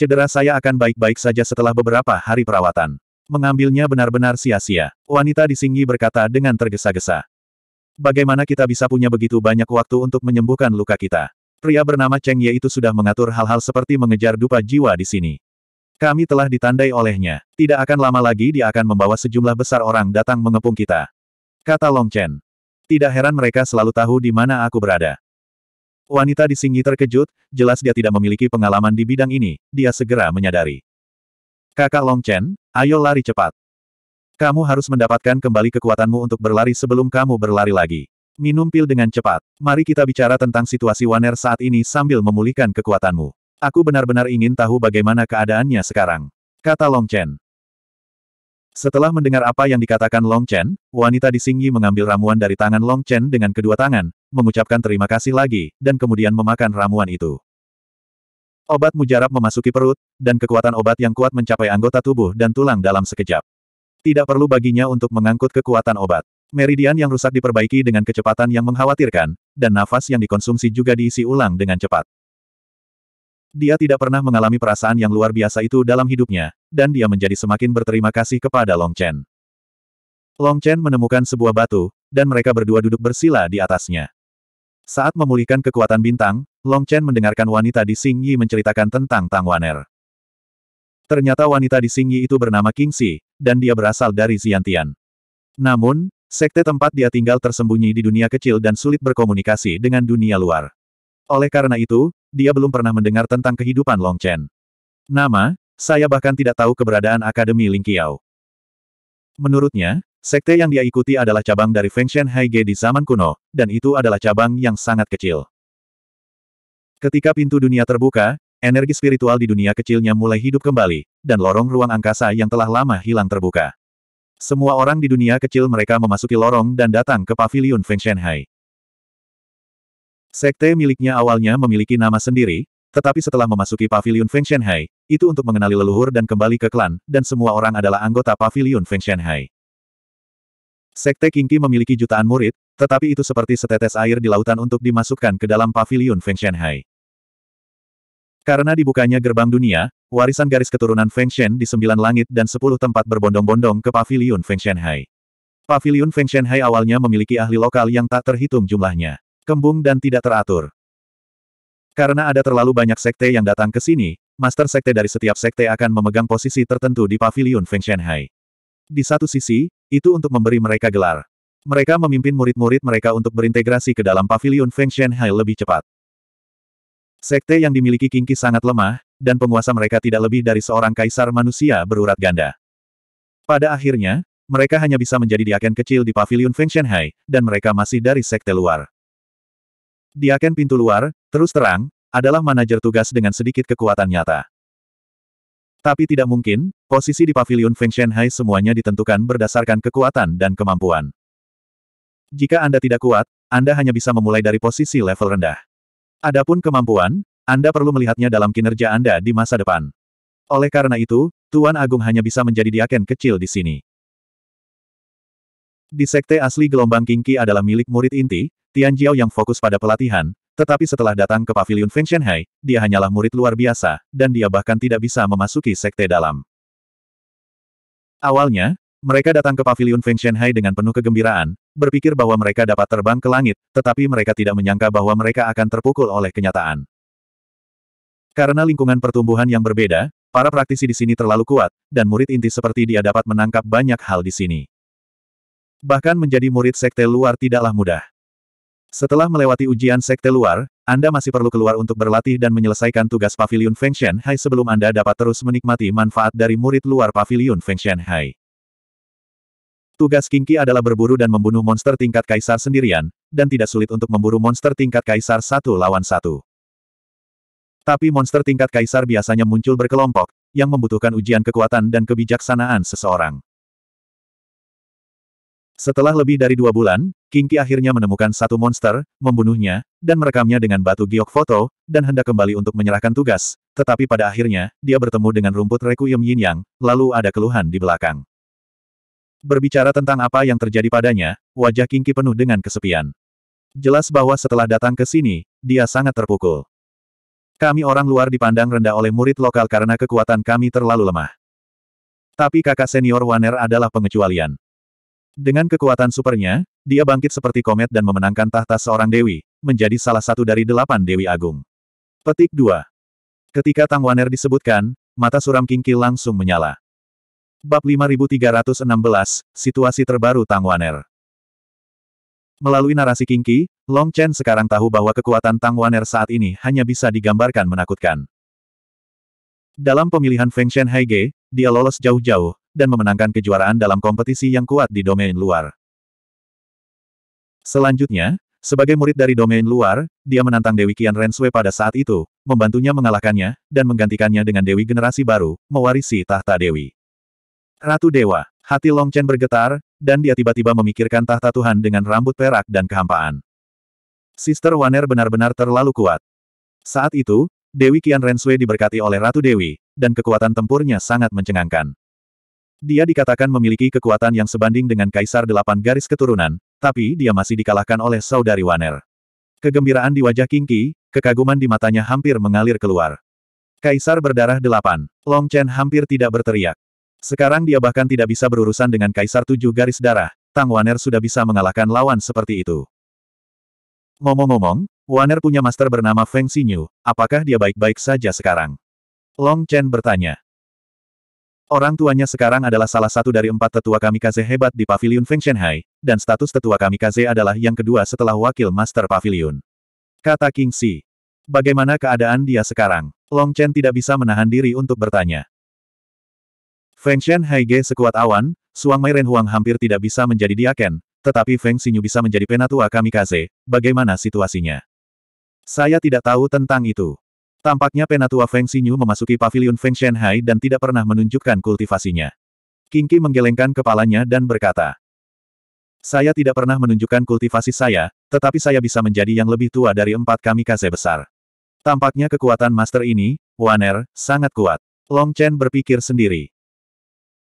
Cedera saya akan baik-baik saja setelah beberapa hari perawatan. Mengambilnya benar-benar sia-sia. Wanita di Singyi berkata dengan tergesa-gesa. Bagaimana kita bisa punya begitu banyak waktu untuk menyembuhkan luka kita? Pria bernama Cheng Ye itu sudah mengatur hal-hal seperti mengejar dupa jiwa di sini. Kami telah ditandai olehnya. Tidak akan lama lagi dia akan membawa sejumlah besar orang datang mengepung kita. Kata Long Chen. Tidak heran mereka selalu tahu di mana aku berada. Wanita di Singyi terkejut, jelas dia tidak memiliki pengalaman di bidang ini, dia segera menyadari. Kakak Long Chen, ayo lari cepat. Kamu harus mendapatkan kembali kekuatanmu untuk berlari sebelum kamu berlari lagi. Minum pil dengan cepat. Mari kita bicara tentang situasi Waner saat ini sambil memulihkan kekuatanmu. Aku benar-benar ingin tahu bagaimana keadaannya sekarang. Kata Long Chen. Setelah mendengar apa yang dikatakan Long Chen, wanita di Singyi mengambil ramuan dari tangan Long Chen dengan kedua tangan, mengucapkan terima kasih lagi, dan kemudian memakan ramuan itu. Obat mujarab memasuki perut, dan kekuatan obat yang kuat mencapai anggota tubuh dan tulang dalam sekejap. Tidak perlu baginya untuk mengangkut kekuatan obat. Meridian yang rusak diperbaiki dengan kecepatan yang mengkhawatirkan, dan nafas yang dikonsumsi juga diisi ulang dengan cepat. Dia tidak pernah mengalami perasaan yang luar biasa itu dalam hidupnya, dan dia menjadi semakin berterima kasih kepada Long Chen. Long Chen menemukan sebuah batu, dan mereka berdua duduk bersila di atasnya. Saat memulihkan kekuatan bintang, Long Chen mendengarkan wanita di Xing Yi menceritakan tentang Tang Waner. Ternyata wanita di Xing Yi itu bernama King Si, dan dia berasal dari Xiantian. Namun, sekte tempat dia tinggal tersembunyi di dunia kecil dan sulit berkomunikasi dengan dunia luar. Oleh karena itu, dia belum pernah mendengar tentang kehidupan Long Chen. Nama, saya bahkan tidak tahu keberadaan Akademi Ling Qiao. Menurutnya, sekte yang dia ikuti adalah cabang dari Feng Shen Hai Haige di zaman kuno, dan itu adalah cabang yang sangat kecil. Ketika pintu dunia terbuka, energi spiritual di dunia kecilnya mulai hidup kembali, dan lorong ruang angkasa yang telah lama hilang terbuka. Semua orang di dunia kecil mereka memasuki lorong dan datang ke pavilion Shen Hai. Sekte miliknya awalnya memiliki nama sendiri, tetapi setelah memasuki pavilion Feng Shenhai, itu untuk mengenali leluhur dan kembali ke klan, dan semua orang adalah anggota pavilion Feng Shenhai. Sekte Kingki memiliki jutaan murid, tetapi itu seperti setetes air di lautan untuk dimasukkan ke dalam pavilion Feng Shenhai. Karena dibukanya gerbang dunia, warisan garis keturunan Feng Shen di sembilan langit dan sepuluh tempat berbondong-bondong ke pavilion Feng Shenhai. Pavilion Feng Shenhai awalnya memiliki ahli lokal yang tak terhitung jumlahnya kembung dan tidak teratur. Karena ada terlalu banyak sekte yang datang ke sini, Master Sekte dari setiap sekte akan memegang posisi tertentu di Pavilion Feng Shanghai. Di satu sisi, itu untuk memberi mereka gelar. Mereka memimpin murid-murid mereka untuk berintegrasi ke dalam Pavilion Feng Shanghai lebih cepat. Sekte yang dimiliki Kingki sangat lemah, dan penguasa mereka tidak lebih dari seorang kaisar manusia berurat ganda. Pada akhirnya, mereka hanya bisa menjadi diaken kecil di Pavilion Feng Shanghai, dan mereka masih dari sekte luar. Diaken pintu luar, terus terang, adalah manajer tugas dengan sedikit kekuatan nyata. Tapi tidak mungkin, posisi di pavilion Feng Shenhai semuanya ditentukan berdasarkan kekuatan dan kemampuan. Jika Anda tidak kuat, Anda hanya bisa memulai dari posisi level rendah. Adapun kemampuan, Anda perlu melihatnya dalam kinerja Anda di masa depan. Oleh karena itu, Tuan Agung hanya bisa menjadi diaken kecil di sini. Di sekte asli gelombang kinki adalah milik murid inti, Tian Jiao yang fokus pada pelatihan, tetapi setelah datang ke pavilion Feng Shenhai, dia hanyalah murid luar biasa, dan dia bahkan tidak bisa memasuki sekte dalam. Awalnya, mereka datang ke pavilion Feng Shenhai dengan penuh kegembiraan, berpikir bahwa mereka dapat terbang ke langit, tetapi mereka tidak menyangka bahwa mereka akan terpukul oleh kenyataan. Karena lingkungan pertumbuhan yang berbeda, para praktisi di sini terlalu kuat, dan murid inti seperti dia dapat menangkap banyak hal di sini. Bahkan menjadi murid sekte luar tidaklah mudah. Setelah melewati ujian sekte luar, Anda masih perlu keluar untuk berlatih dan menyelesaikan tugas Pavilion Feng Hai sebelum Anda dapat terus menikmati manfaat dari murid luar Pavilion Feng Hai. Tugas Kingki adalah berburu dan membunuh monster tingkat kaisar sendirian, dan tidak sulit untuk memburu monster tingkat kaisar satu lawan satu. Tapi monster tingkat kaisar biasanya muncul berkelompok, yang membutuhkan ujian kekuatan dan kebijaksanaan seseorang. Setelah lebih dari dua bulan, Kingki akhirnya menemukan satu monster, membunuhnya, dan merekamnya dengan batu giok foto, dan hendak kembali untuk menyerahkan tugas, tetapi pada akhirnya, dia bertemu dengan rumput Requiem Yin Yang, lalu ada keluhan di belakang. Berbicara tentang apa yang terjadi padanya, wajah Kingki penuh dengan kesepian. Jelas bahwa setelah datang ke sini, dia sangat terpukul. Kami orang luar dipandang rendah oleh murid lokal karena kekuatan kami terlalu lemah. Tapi kakak senior Waner adalah pengecualian. Dengan kekuatan supernya, dia bangkit seperti komet dan memenangkan tahta seorang dewi, menjadi salah satu dari delapan dewi agung. Petik 2. Ketika Tang Waner disebutkan, mata suram Kingki langsung menyala. Bab 5316, Situasi Terbaru Tang Waner Melalui narasi Kingki, Long Chen sekarang tahu bahwa kekuatan Tang Waner saat ini hanya bisa digambarkan menakutkan. Dalam pemilihan Feng Shen Haige, dia lolos jauh-jauh, dan memenangkan kejuaraan dalam kompetisi yang kuat di domain luar. Selanjutnya, sebagai murid dari domain luar, dia menantang Dewi Qian Sui pada saat itu, membantunya mengalahkannya, dan menggantikannya dengan Dewi generasi baru, mewarisi tahta Dewi. Ratu Dewa, hati Long Chen bergetar, dan dia tiba-tiba memikirkan tahta Tuhan dengan rambut perak dan kehampaan. Sister Waner benar-benar terlalu kuat. Saat itu, Dewi Qian Sui diberkati oleh Ratu Dewi, dan kekuatan tempurnya sangat mencengangkan. Dia dikatakan memiliki kekuatan yang sebanding dengan Kaisar Delapan Garis Keturunan, tapi dia masih dikalahkan oleh Saudari Waner. Kegembiraan di wajah Kingki, kekaguman di matanya hampir mengalir keluar. Kaisar berdarah delapan, Long Chen hampir tidak berteriak. Sekarang dia bahkan tidak bisa berurusan dengan Kaisar Tujuh Garis Darah, Tang Waner sudah bisa mengalahkan lawan seperti itu. Ngomong-ngomong, Waner punya master bernama Feng Xinyu, apakah dia baik-baik saja sekarang? Long Chen bertanya. Orang tuanya sekarang adalah salah satu dari empat tetua kamikaze hebat di Pavilion Feng Shenhai, dan status tetua kamikaze adalah yang kedua setelah wakil Master pavilion. Kata King Si. Bagaimana keadaan dia sekarang? Long Chen tidak bisa menahan diri untuk bertanya. Feng Shanghai Ge sekuat awan, Suang Mei Ren hampir tidak bisa menjadi diaken, tetapi Feng Xinyu bisa menjadi penatua kamikaze, bagaimana situasinya? Saya tidak tahu tentang itu. Tampaknya penatua Feng Xinyu memasuki pavilion Feng Shenhai dan tidak pernah menunjukkan kultivasinya. King Kingki menggelengkan kepalanya dan berkata, Saya tidak pernah menunjukkan kultivasi saya, tetapi saya bisa menjadi yang lebih tua dari empat kamikaze besar. Tampaknya kekuatan master ini, Waner, sangat kuat. Long Chen berpikir sendiri.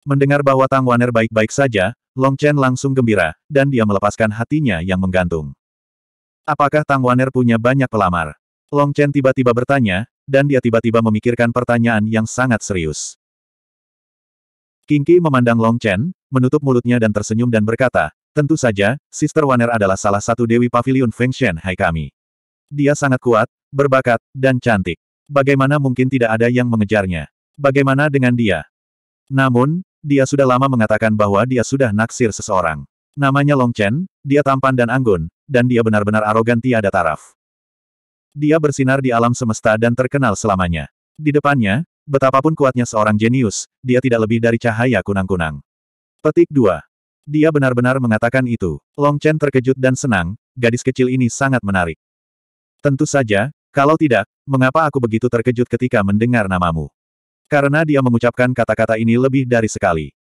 Mendengar bahwa Tang Waner baik-baik saja, Long Chen langsung gembira, dan dia melepaskan hatinya yang menggantung. Apakah Tang Waner punya banyak pelamar? Long Chen tiba-tiba bertanya, dan dia tiba-tiba memikirkan pertanyaan yang sangat serius. Kingki memandang Long Chen, menutup mulutnya dan tersenyum dan berkata, Tentu saja, Sister Waner adalah salah satu Dewi Pavilion Feng Shen Hai kami. Dia sangat kuat, berbakat, dan cantik. Bagaimana mungkin tidak ada yang mengejarnya? Bagaimana dengan dia? Namun, dia sudah lama mengatakan bahwa dia sudah naksir seseorang. Namanya Long Chen, dia tampan dan anggun, dan dia benar-benar arogan tiada taraf. Dia bersinar di alam semesta dan terkenal selamanya. Di depannya, betapapun kuatnya seorang jenius, dia tidak lebih dari cahaya kunang-kunang. Petik 2. Dia benar-benar mengatakan itu. Long Chen terkejut dan senang, gadis kecil ini sangat menarik. Tentu saja, kalau tidak, mengapa aku begitu terkejut ketika mendengar namamu? Karena dia mengucapkan kata-kata ini lebih dari sekali.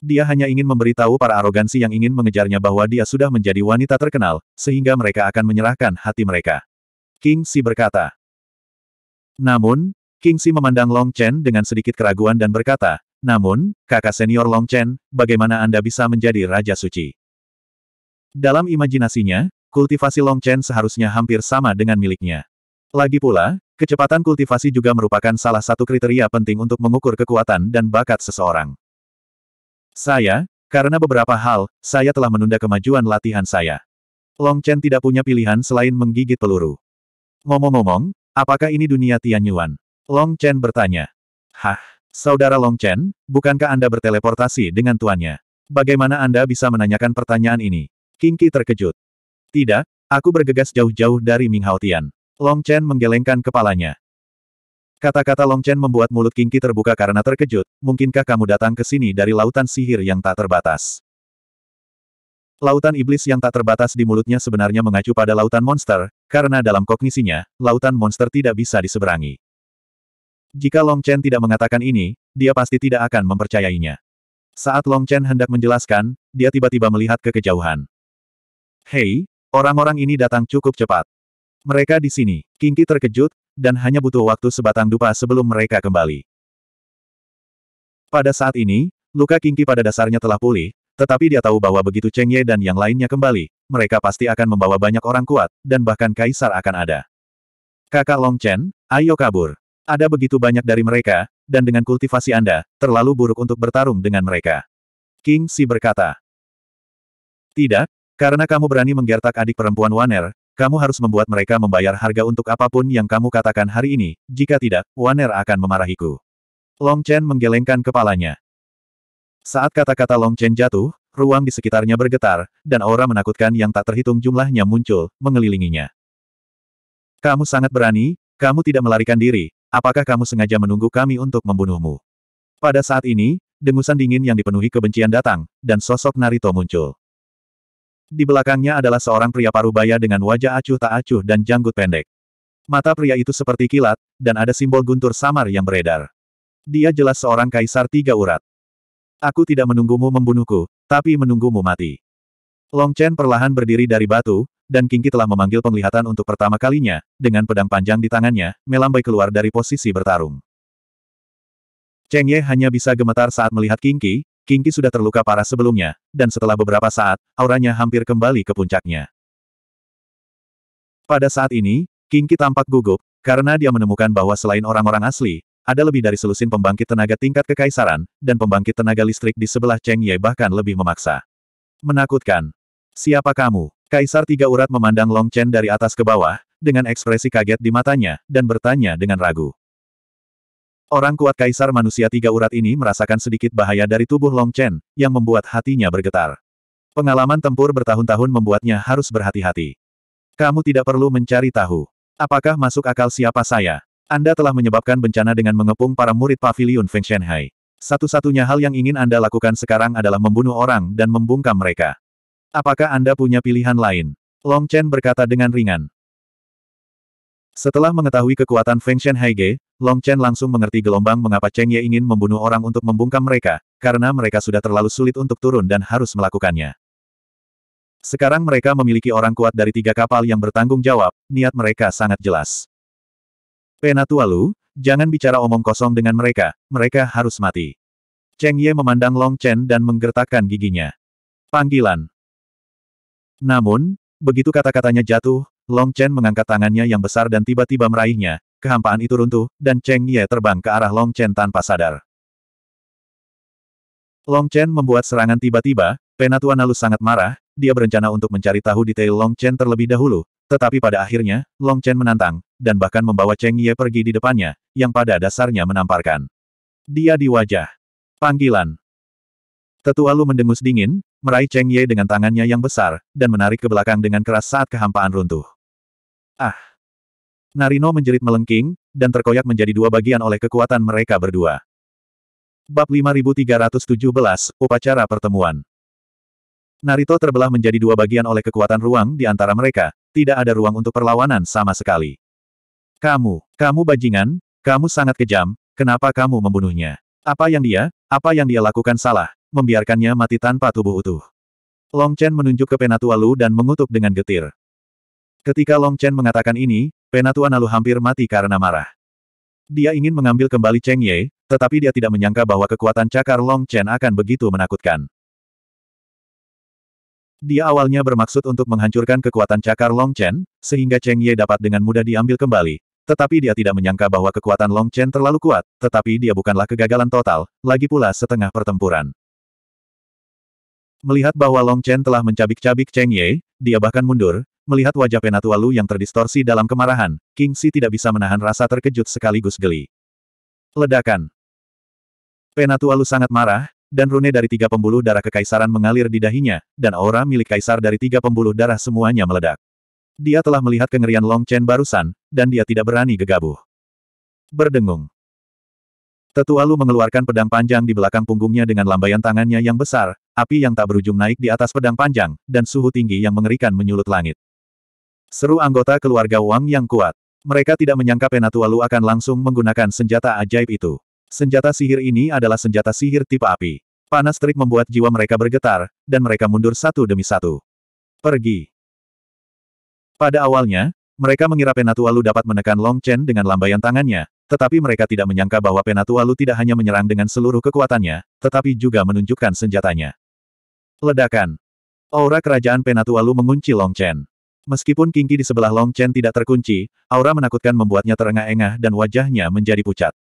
Dia hanya ingin memberitahu para arogansi yang ingin mengejarnya bahwa dia sudah menjadi wanita terkenal, sehingga mereka akan menyerahkan hati mereka. King Si berkata. Namun, King Si memandang Long Chen dengan sedikit keraguan dan berkata, namun, kakak senior Long Chen, bagaimana Anda bisa menjadi Raja Suci? Dalam imajinasinya, kultivasi Long Chen seharusnya hampir sama dengan miliknya. Lagi pula, kecepatan kultivasi juga merupakan salah satu kriteria penting untuk mengukur kekuatan dan bakat seseorang. Saya, karena beberapa hal, saya telah menunda kemajuan latihan saya. Long Chen tidak punya pilihan selain menggigit peluru. Ngomong-ngomong, apakah ini dunia Tianyuan? Long Chen bertanya. Hah, saudara Long Chen, bukankah Anda berteleportasi dengan tuannya? Bagaimana Anda bisa menanyakan pertanyaan ini? Kingki terkejut. Tidak, aku bergegas jauh-jauh dari Ming Tian. Long Chen menggelengkan kepalanya. Kata-kata Long Chen membuat mulut Kingki terbuka karena terkejut, mungkinkah kamu datang ke sini dari lautan sihir yang tak terbatas? Lautan iblis yang tak terbatas di mulutnya sebenarnya mengacu pada lautan monster, karena dalam kognisinya, lautan monster tidak bisa diseberangi. Jika Long Chen tidak mengatakan ini, dia pasti tidak akan mempercayainya. Saat Long Chen hendak menjelaskan, dia tiba-tiba melihat ke kejauhan. Hei, orang-orang ini datang cukup cepat. Mereka di sini, Kingki terkejut, dan hanya butuh waktu sebatang dupa sebelum mereka kembali. Pada saat ini, luka Kingki pada dasarnya telah pulih, tetapi dia tahu bahwa begitu Cheng Ye dan yang lainnya kembali, mereka pasti akan membawa banyak orang kuat, dan bahkan kaisar akan ada. Kakak Long Chen, ayo kabur. Ada begitu banyak dari mereka, dan dengan kultivasi Anda, terlalu buruk untuk bertarung dengan mereka. King Si berkata. Tidak, karena kamu berani menggertak adik perempuan Waner, kamu harus membuat mereka membayar harga untuk apapun yang kamu katakan hari ini, jika tidak, Waner akan memarahiku. Long Chen menggelengkan kepalanya. Saat kata-kata Long Chen jatuh, ruang di sekitarnya bergetar, dan aura menakutkan yang tak terhitung jumlahnya muncul, mengelilinginya. Kamu sangat berani, kamu tidak melarikan diri, apakah kamu sengaja menunggu kami untuk membunuhmu? Pada saat ini, dengusan dingin yang dipenuhi kebencian datang, dan sosok Narito muncul. Di belakangnya adalah seorang pria parubaya dengan wajah acuh tak acuh dan janggut pendek. Mata pria itu seperti kilat, dan ada simbol guntur samar yang beredar. Dia jelas seorang kaisar tiga urat. Aku tidak menunggumu membunuhku, tapi menunggumu mati. Long Chen perlahan berdiri dari batu, dan Kingki telah memanggil penglihatan untuk pertama kalinya, dengan pedang panjang di tangannya, melambai keluar dari posisi bertarung. Cheng Ye hanya bisa gemetar saat melihat Kingki, Kingki sudah terluka parah sebelumnya, dan setelah beberapa saat, auranya hampir kembali ke puncaknya. Pada saat ini, Kingki tampak gugup, karena dia menemukan bahwa selain orang-orang asli, ada lebih dari selusin pembangkit tenaga tingkat kekaisaran, dan pembangkit tenaga listrik di sebelah Cheng Ye bahkan lebih memaksa. Menakutkan. Siapa kamu? Kaisar Tiga Urat memandang Long Chen dari atas ke bawah, dengan ekspresi kaget di matanya, dan bertanya dengan ragu. Orang kuat Kaisar Manusia Tiga Urat ini merasakan sedikit bahaya dari tubuh Long Chen, yang membuat hatinya bergetar. Pengalaman tempur bertahun-tahun membuatnya harus berhati-hati. Kamu tidak perlu mencari tahu. Apakah masuk akal siapa saya? Anda telah menyebabkan bencana dengan mengepung para murid pavilion Feng Shanghai. Satu-satunya hal yang ingin Anda lakukan sekarang adalah membunuh orang dan membungkam mereka. Apakah Anda punya pilihan lain? Long Chen berkata dengan ringan. Setelah mengetahui kekuatan Feng Ge, Long Chen langsung mengerti gelombang mengapa Cheng Ye ingin membunuh orang untuk membungkam mereka, karena mereka sudah terlalu sulit untuk turun dan harus melakukannya. Sekarang mereka memiliki orang kuat dari tiga kapal yang bertanggung jawab, niat mereka sangat jelas. Penatualu, jangan bicara omong kosong dengan mereka, mereka harus mati. Cheng Ye memandang Long Chen dan menggertakkan giginya. Panggilan. Namun, begitu kata-katanya jatuh, Long Chen mengangkat tangannya yang besar dan tiba-tiba meraihnya, kehampaan itu runtuh, dan Cheng Ye terbang ke arah Long Chen tanpa sadar. Long Chen membuat serangan tiba-tiba, Penatua Nalu sangat marah, dia berencana untuk mencari tahu detail Long Chen terlebih dahulu, tetapi pada akhirnya, Long Chen menantang, dan bahkan membawa Cheng Ye pergi di depannya, yang pada dasarnya menamparkan. Dia di wajah. Panggilan. Tetua Lu mendengus dingin, meraih Cheng Ye dengan tangannya yang besar, dan menarik ke belakang dengan keras saat kehampaan runtuh. Ah! Narino menjerit melengking, dan terkoyak menjadi dua bagian oleh kekuatan mereka berdua. Bab 5317, Upacara Pertemuan Narito terbelah menjadi dua bagian oleh kekuatan ruang di antara mereka, tidak ada ruang untuk perlawanan sama sekali. Kamu, kamu bajingan, kamu sangat kejam, kenapa kamu membunuhnya? Apa yang dia, apa yang dia lakukan salah, membiarkannya mati tanpa tubuh utuh. Long Chen menunjuk ke Penatua Lu dan mengutuk dengan getir. Ketika Long Chen mengatakan ini, Penatua Nalu hampir mati karena marah. Dia ingin mengambil kembali Cheng Ye, tetapi dia tidak menyangka bahwa kekuatan cakar Long Chen akan begitu menakutkan. Dia awalnya bermaksud untuk menghancurkan kekuatan cakar Long Chen, sehingga Cheng Ye dapat dengan mudah diambil kembali. Tetapi dia tidak menyangka bahwa kekuatan Long Chen terlalu kuat, tetapi dia bukanlah kegagalan total, lagi pula setengah pertempuran. Melihat bahwa Long Chen telah mencabik-cabik Cheng Ye, dia bahkan mundur, melihat wajah Penatua Lu yang terdistorsi dalam kemarahan, King Si tidak bisa menahan rasa terkejut sekaligus geli. Ledakan Penatua Lu sangat marah, dan rune dari tiga pembuluh darah kekaisaran mengalir di dahinya, dan aura milik kaisar dari tiga pembuluh darah semuanya meledak. Dia telah melihat kengerian Long Chen barusan, dan dia tidak berani gegabah. Berdengung. Tetua Lu mengeluarkan pedang panjang di belakang punggungnya dengan lambaian tangannya yang besar, api yang tak berujung naik di atas pedang panjang, dan suhu tinggi yang mengerikan menyulut langit. Seru anggota keluarga Wang yang kuat. Mereka tidak menyangka Penatua Lu akan langsung menggunakan senjata ajaib itu. Senjata sihir ini adalah senjata sihir tipe api. Panas terik membuat jiwa mereka bergetar, dan mereka mundur satu demi satu. Pergi. Pada awalnya, mereka mengira Penatualu dapat menekan Long Chen dengan lambaian tangannya, tetapi mereka tidak menyangka bahwa Penatualu tidak hanya menyerang dengan seluruh kekuatannya, tetapi juga menunjukkan senjatanya. Ledakan. Aura kerajaan Penatualu mengunci Long Chen. Meskipun Kingki di sebelah Long Chen tidak terkunci, aura menakutkan membuatnya terengah-engah dan wajahnya menjadi pucat.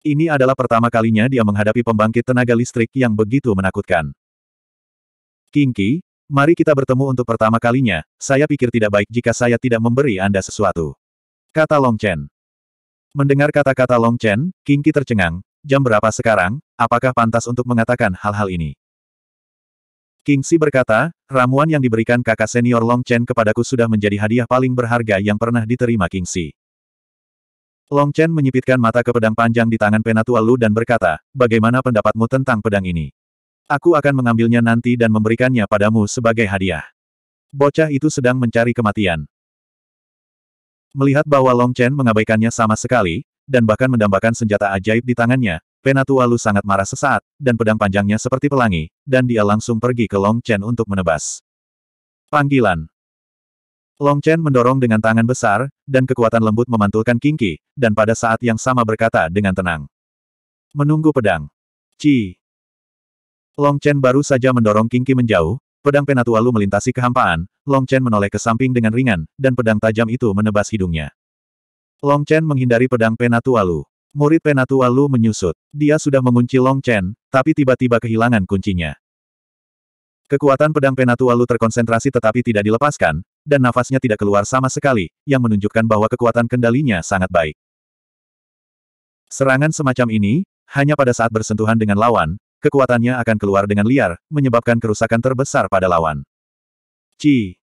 Ini adalah pertama kalinya dia menghadapi pembangkit tenaga listrik yang begitu menakutkan. Kingki, mari kita bertemu untuk pertama kalinya, saya pikir tidak baik jika saya tidak memberi Anda sesuatu. Kata Long Chen. Mendengar kata-kata Long Chen, Kingki tercengang, jam berapa sekarang, apakah pantas untuk mengatakan hal-hal ini? King Si berkata, ramuan yang diberikan kakak senior Long Chen kepadaku sudah menjadi hadiah paling berharga yang pernah diterima King Si. Long Chen menyipitkan mata ke pedang panjang di tangan Penatua Lu dan berkata, bagaimana pendapatmu tentang pedang ini? Aku akan mengambilnya nanti dan memberikannya padamu sebagai hadiah. Bocah itu sedang mencari kematian. Melihat bahwa Long Chen mengabaikannya sama sekali, dan bahkan mendambakan senjata ajaib di tangannya, Penatua Lu sangat marah sesaat, dan pedang panjangnya seperti pelangi, dan dia langsung pergi ke Long Chen untuk menebas. Panggilan Long Chen mendorong dengan tangan besar, dan kekuatan lembut memantulkan kingki, dan pada saat yang sama berkata dengan tenang. Menunggu pedang. Ci. Long Chen baru saja mendorong kingki menjauh, pedang Penatualu melintasi kehampaan, Long Chen menoleh ke samping dengan ringan, dan pedang tajam itu menebas hidungnya. Long Chen menghindari pedang Penatualu. Murid Penatualu menyusut. Dia sudah mengunci Long Chen, tapi tiba-tiba kehilangan kuncinya. Kekuatan pedang Penatualu terkonsentrasi tetapi tidak dilepaskan, dan nafasnya tidak keluar sama sekali, yang menunjukkan bahwa kekuatan kendalinya sangat baik. Serangan semacam ini, hanya pada saat bersentuhan dengan lawan, kekuatannya akan keluar dengan liar, menyebabkan kerusakan terbesar pada lawan. Ci!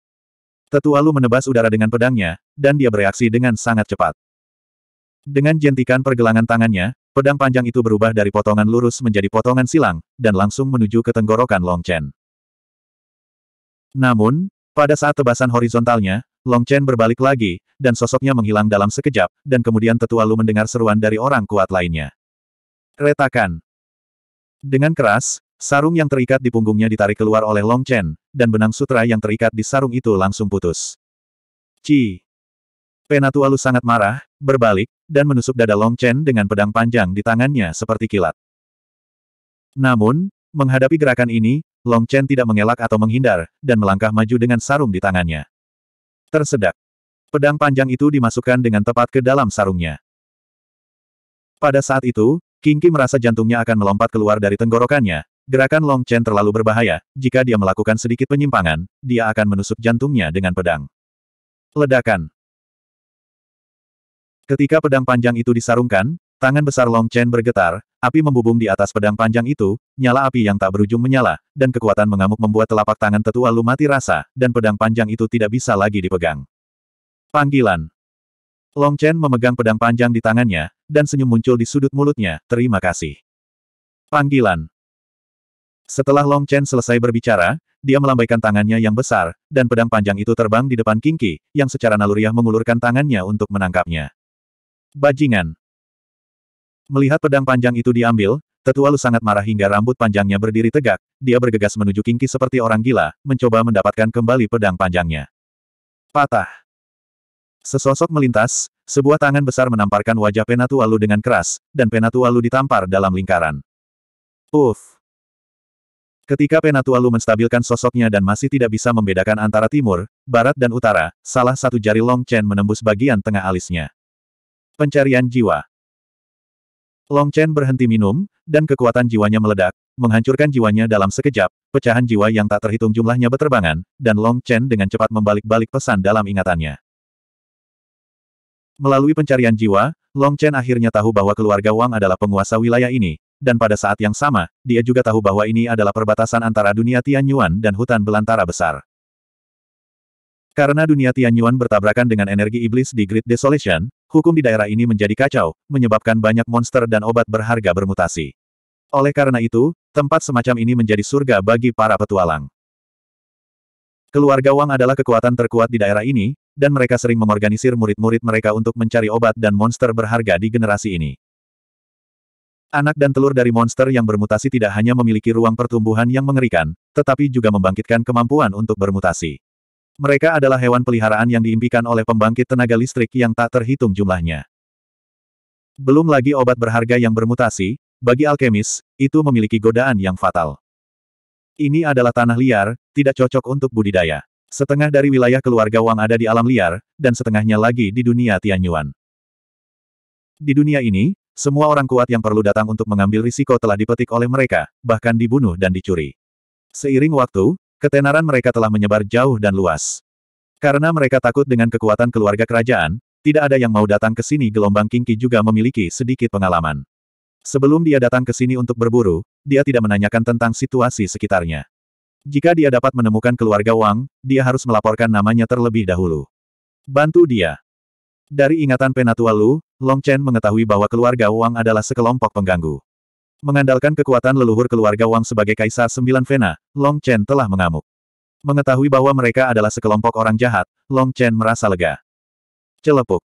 Tetua Lu menebas udara dengan pedangnya, dan dia bereaksi dengan sangat cepat. Dengan jentikan pergelangan tangannya, pedang panjang itu berubah dari potongan lurus menjadi potongan silang, dan langsung menuju ke tenggorokan Long Chen. Namun, pada saat tebasan horizontalnya, Long Chen berbalik lagi, dan sosoknya menghilang dalam sekejap, dan kemudian tetua Lu mendengar seruan dari orang kuat lainnya. Retakan. Dengan keras, sarung yang terikat di punggungnya ditarik keluar oleh Long Chen, dan benang sutra yang terikat di sarung itu langsung putus. Ci. Penatua Lu sangat marah, berbalik, dan menusuk dada Long Chen dengan pedang panjang di tangannya seperti kilat. Namun, Menghadapi gerakan ini, Long Chen tidak mengelak atau menghindar, dan melangkah maju dengan sarung di tangannya. Tersedak. Pedang panjang itu dimasukkan dengan tepat ke dalam sarungnya. Pada saat itu, King Kingki merasa jantungnya akan melompat keluar dari tenggorokannya. Gerakan Long Chen terlalu berbahaya, jika dia melakukan sedikit penyimpangan, dia akan menusuk jantungnya dengan pedang. Ledakan. Ketika pedang panjang itu disarungkan, tangan besar Long Chen bergetar, Api membubung di atas pedang panjang itu, nyala api yang tak berujung menyala, dan kekuatan mengamuk membuat telapak tangan tetua Lu mati rasa, dan pedang panjang itu tidak bisa lagi dipegang. Panggilan. Long Chen memegang pedang panjang di tangannya, dan senyum muncul di sudut mulutnya, terima kasih. Panggilan. Setelah Long Chen selesai berbicara, dia melambaikan tangannya yang besar, dan pedang panjang itu terbang di depan Kingki, yang secara naluriah mengulurkan tangannya untuk menangkapnya. Bajingan. Melihat pedang panjang itu diambil, tetua Lu sangat marah hingga rambut panjangnya berdiri tegak, dia bergegas menuju Kingki seperti orang gila, mencoba mendapatkan kembali pedang panjangnya. Patah. Sesosok melintas, sebuah tangan besar menamparkan wajah Penatualu dengan keras, dan Penatualu ditampar dalam lingkaran. Uff! Ketika Penatualu menstabilkan sosoknya dan masih tidak bisa membedakan antara timur, barat dan utara, salah satu jari Long Chen menembus bagian tengah alisnya. Pencarian jiwa Long Chen berhenti minum, dan kekuatan jiwanya meledak, menghancurkan jiwanya dalam sekejap, pecahan jiwa yang tak terhitung jumlahnya beterbangan, dan Long Chen dengan cepat membalik-balik pesan dalam ingatannya. Melalui pencarian jiwa, Long Chen akhirnya tahu bahwa keluarga Wang adalah penguasa wilayah ini, dan pada saat yang sama, dia juga tahu bahwa ini adalah perbatasan antara dunia Tianyuan dan hutan belantara besar. Karena dunia Tianyuan bertabrakan dengan energi iblis di Great Desolation, hukum di daerah ini menjadi kacau, menyebabkan banyak monster dan obat berharga bermutasi. Oleh karena itu, tempat semacam ini menjadi surga bagi para petualang. Keluarga Wang adalah kekuatan terkuat di daerah ini, dan mereka sering mengorganisir murid-murid mereka untuk mencari obat dan monster berharga di generasi ini. Anak dan telur dari monster yang bermutasi tidak hanya memiliki ruang pertumbuhan yang mengerikan, tetapi juga membangkitkan kemampuan untuk bermutasi. Mereka adalah hewan peliharaan yang diimpikan oleh pembangkit tenaga listrik yang tak terhitung jumlahnya. Belum lagi obat berharga yang bermutasi, bagi alkemis, itu memiliki godaan yang fatal. Ini adalah tanah liar, tidak cocok untuk budidaya. Setengah dari wilayah keluarga Wang ada di alam liar, dan setengahnya lagi di dunia Tianyuan. Di dunia ini, semua orang kuat yang perlu datang untuk mengambil risiko telah dipetik oleh mereka, bahkan dibunuh dan dicuri. Seiring waktu, Ketenaran mereka telah menyebar jauh dan luas. Karena mereka takut dengan kekuatan keluarga kerajaan, tidak ada yang mau datang ke sini gelombang Kingki juga memiliki sedikit pengalaman. Sebelum dia datang ke sini untuk berburu, dia tidak menanyakan tentang situasi sekitarnya. Jika dia dapat menemukan keluarga Wang, dia harus melaporkan namanya terlebih dahulu. Bantu dia. Dari ingatan Penatua Lu, Long Chen mengetahui bahwa keluarga Wang adalah sekelompok pengganggu. Mengandalkan kekuatan leluhur keluarga Wang sebagai kaisar sembilan Vena, Long Chen telah mengamuk. Mengetahui bahwa mereka adalah sekelompok orang jahat, Long Chen merasa lega. Celepuk.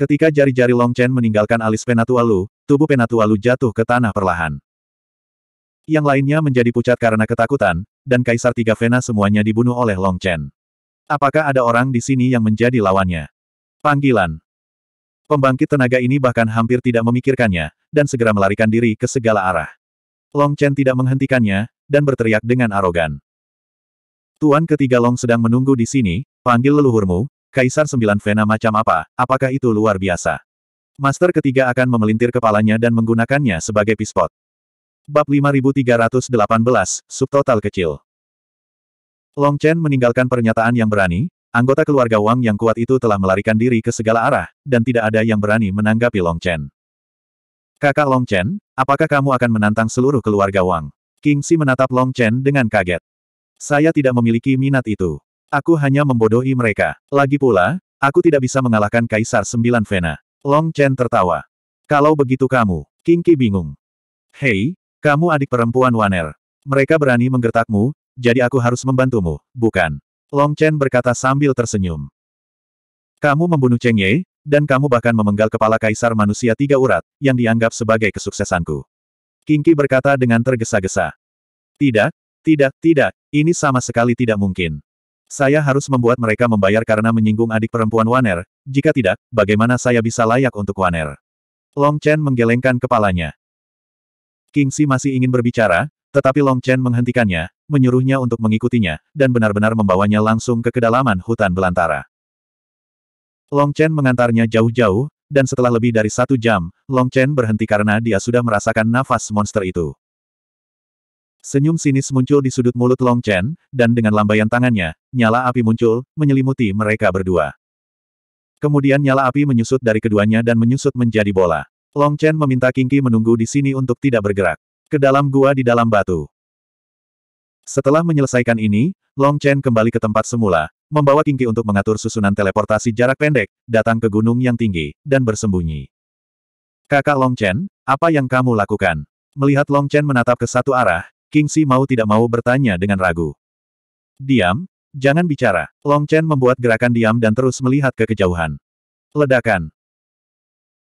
Ketika jari-jari Long Chen meninggalkan alis Penatua Lu, tubuh Penatua Lu jatuh ke tanah perlahan. Yang lainnya menjadi pucat karena ketakutan, dan Kaisar Tiga Vena semuanya dibunuh oleh Long Chen. Apakah ada orang di sini yang menjadi lawannya? Panggilan. Pembangkit tenaga ini bahkan hampir tidak memikirkannya, dan segera melarikan diri ke segala arah. Long Chen tidak menghentikannya, dan berteriak dengan arogan. Tuan ketiga Long sedang menunggu di sini, panggil leluhurmu, Kaisar Sembilan Vena macam apa, apakah itu luar biasa? Master ketiga akan memelintir kepalanya dan menggunakannya sebagai pispot. Bab 5318, Subtotal Kecil Long Chen meninggalkan pernyataan yang berani, Anggota keluarga Wang yang kuat itu telah melarikan diri ke segala arah, dan tidak ada yang berani menanggapi Long Chen. Kakak Long Chen, apakah kamu akan menantang seluruh keluarga Wang? King Si menatap Long Chen dengan kaget. Saya tidak memiliki minat itu. Aku hanya membodohi mereka. Lagi pula, aku tidak bisa mengalahkan Kaisar Sembilan Vena. Long Chen tertawa. Kalau begitu kamu, King Ki bingung. Hei, kamu adik perempuan Waner. Mereka berani menggertakmu, jadi aku harus membantumu, bukan? Long Chen berkata sambil tersenyum. Kamu membunuh Cheng Ye, dan kamu bahkan memenggal kepala kaisar manusia tiga urat, yang dianggap sebagai kesuksesanku. King Kingki berkata dengan tergesa-gesa. Tidak, tidak, tidak, ini sama sekali tidak mungkin. Saya harus membuat mereka membayar karena menyinggung adik perempuan Waner, jika tidak, bagaimana saya bisa layak untuk Waner? Long Chen menggelengkan kepalanya. King Si masih ingin berbicara, tetapi Long Chen menghentikannya, menyuruhnya untuk mengikutinya, dan benar-benar membawanya langsung ke kedalaman hutan belantara. Long Chen mengantarnya jauh-jauh, dan setelah lebih dari satu jam, Long Chen berhenti karena dia sudah merasakan nafas monster itu. Senyum sinis muncul di sudut mulut Long Chen, dan dengan lambaian tangannya, nyala api muncul, menyelimuti mereka berdua. Kemudian nyala api menyusut dari keduanya dan menyusut menjadi bola. Long Chen meminta Kingki menunggu di sini untuk tidak bergerak ke dalam gua di dalam batu. Setelah menyelesaikan ini, Long Chen kembali ke tempat semula, membawa Kingki untuk mengatur susunan teleportasi jarak pendek, datang ke gunung yang tinggi, dan bersembunyi. Kakak Long Chen, apa yang kamu lakukan? Melihat Long Chen menatap ke satu arah, King Si mau tidak mau bertanya dengan ragu. Diam, jangan bicara. Long Chen membuat gerakan diam dan terus melihat ke kejauhan. Ledakan.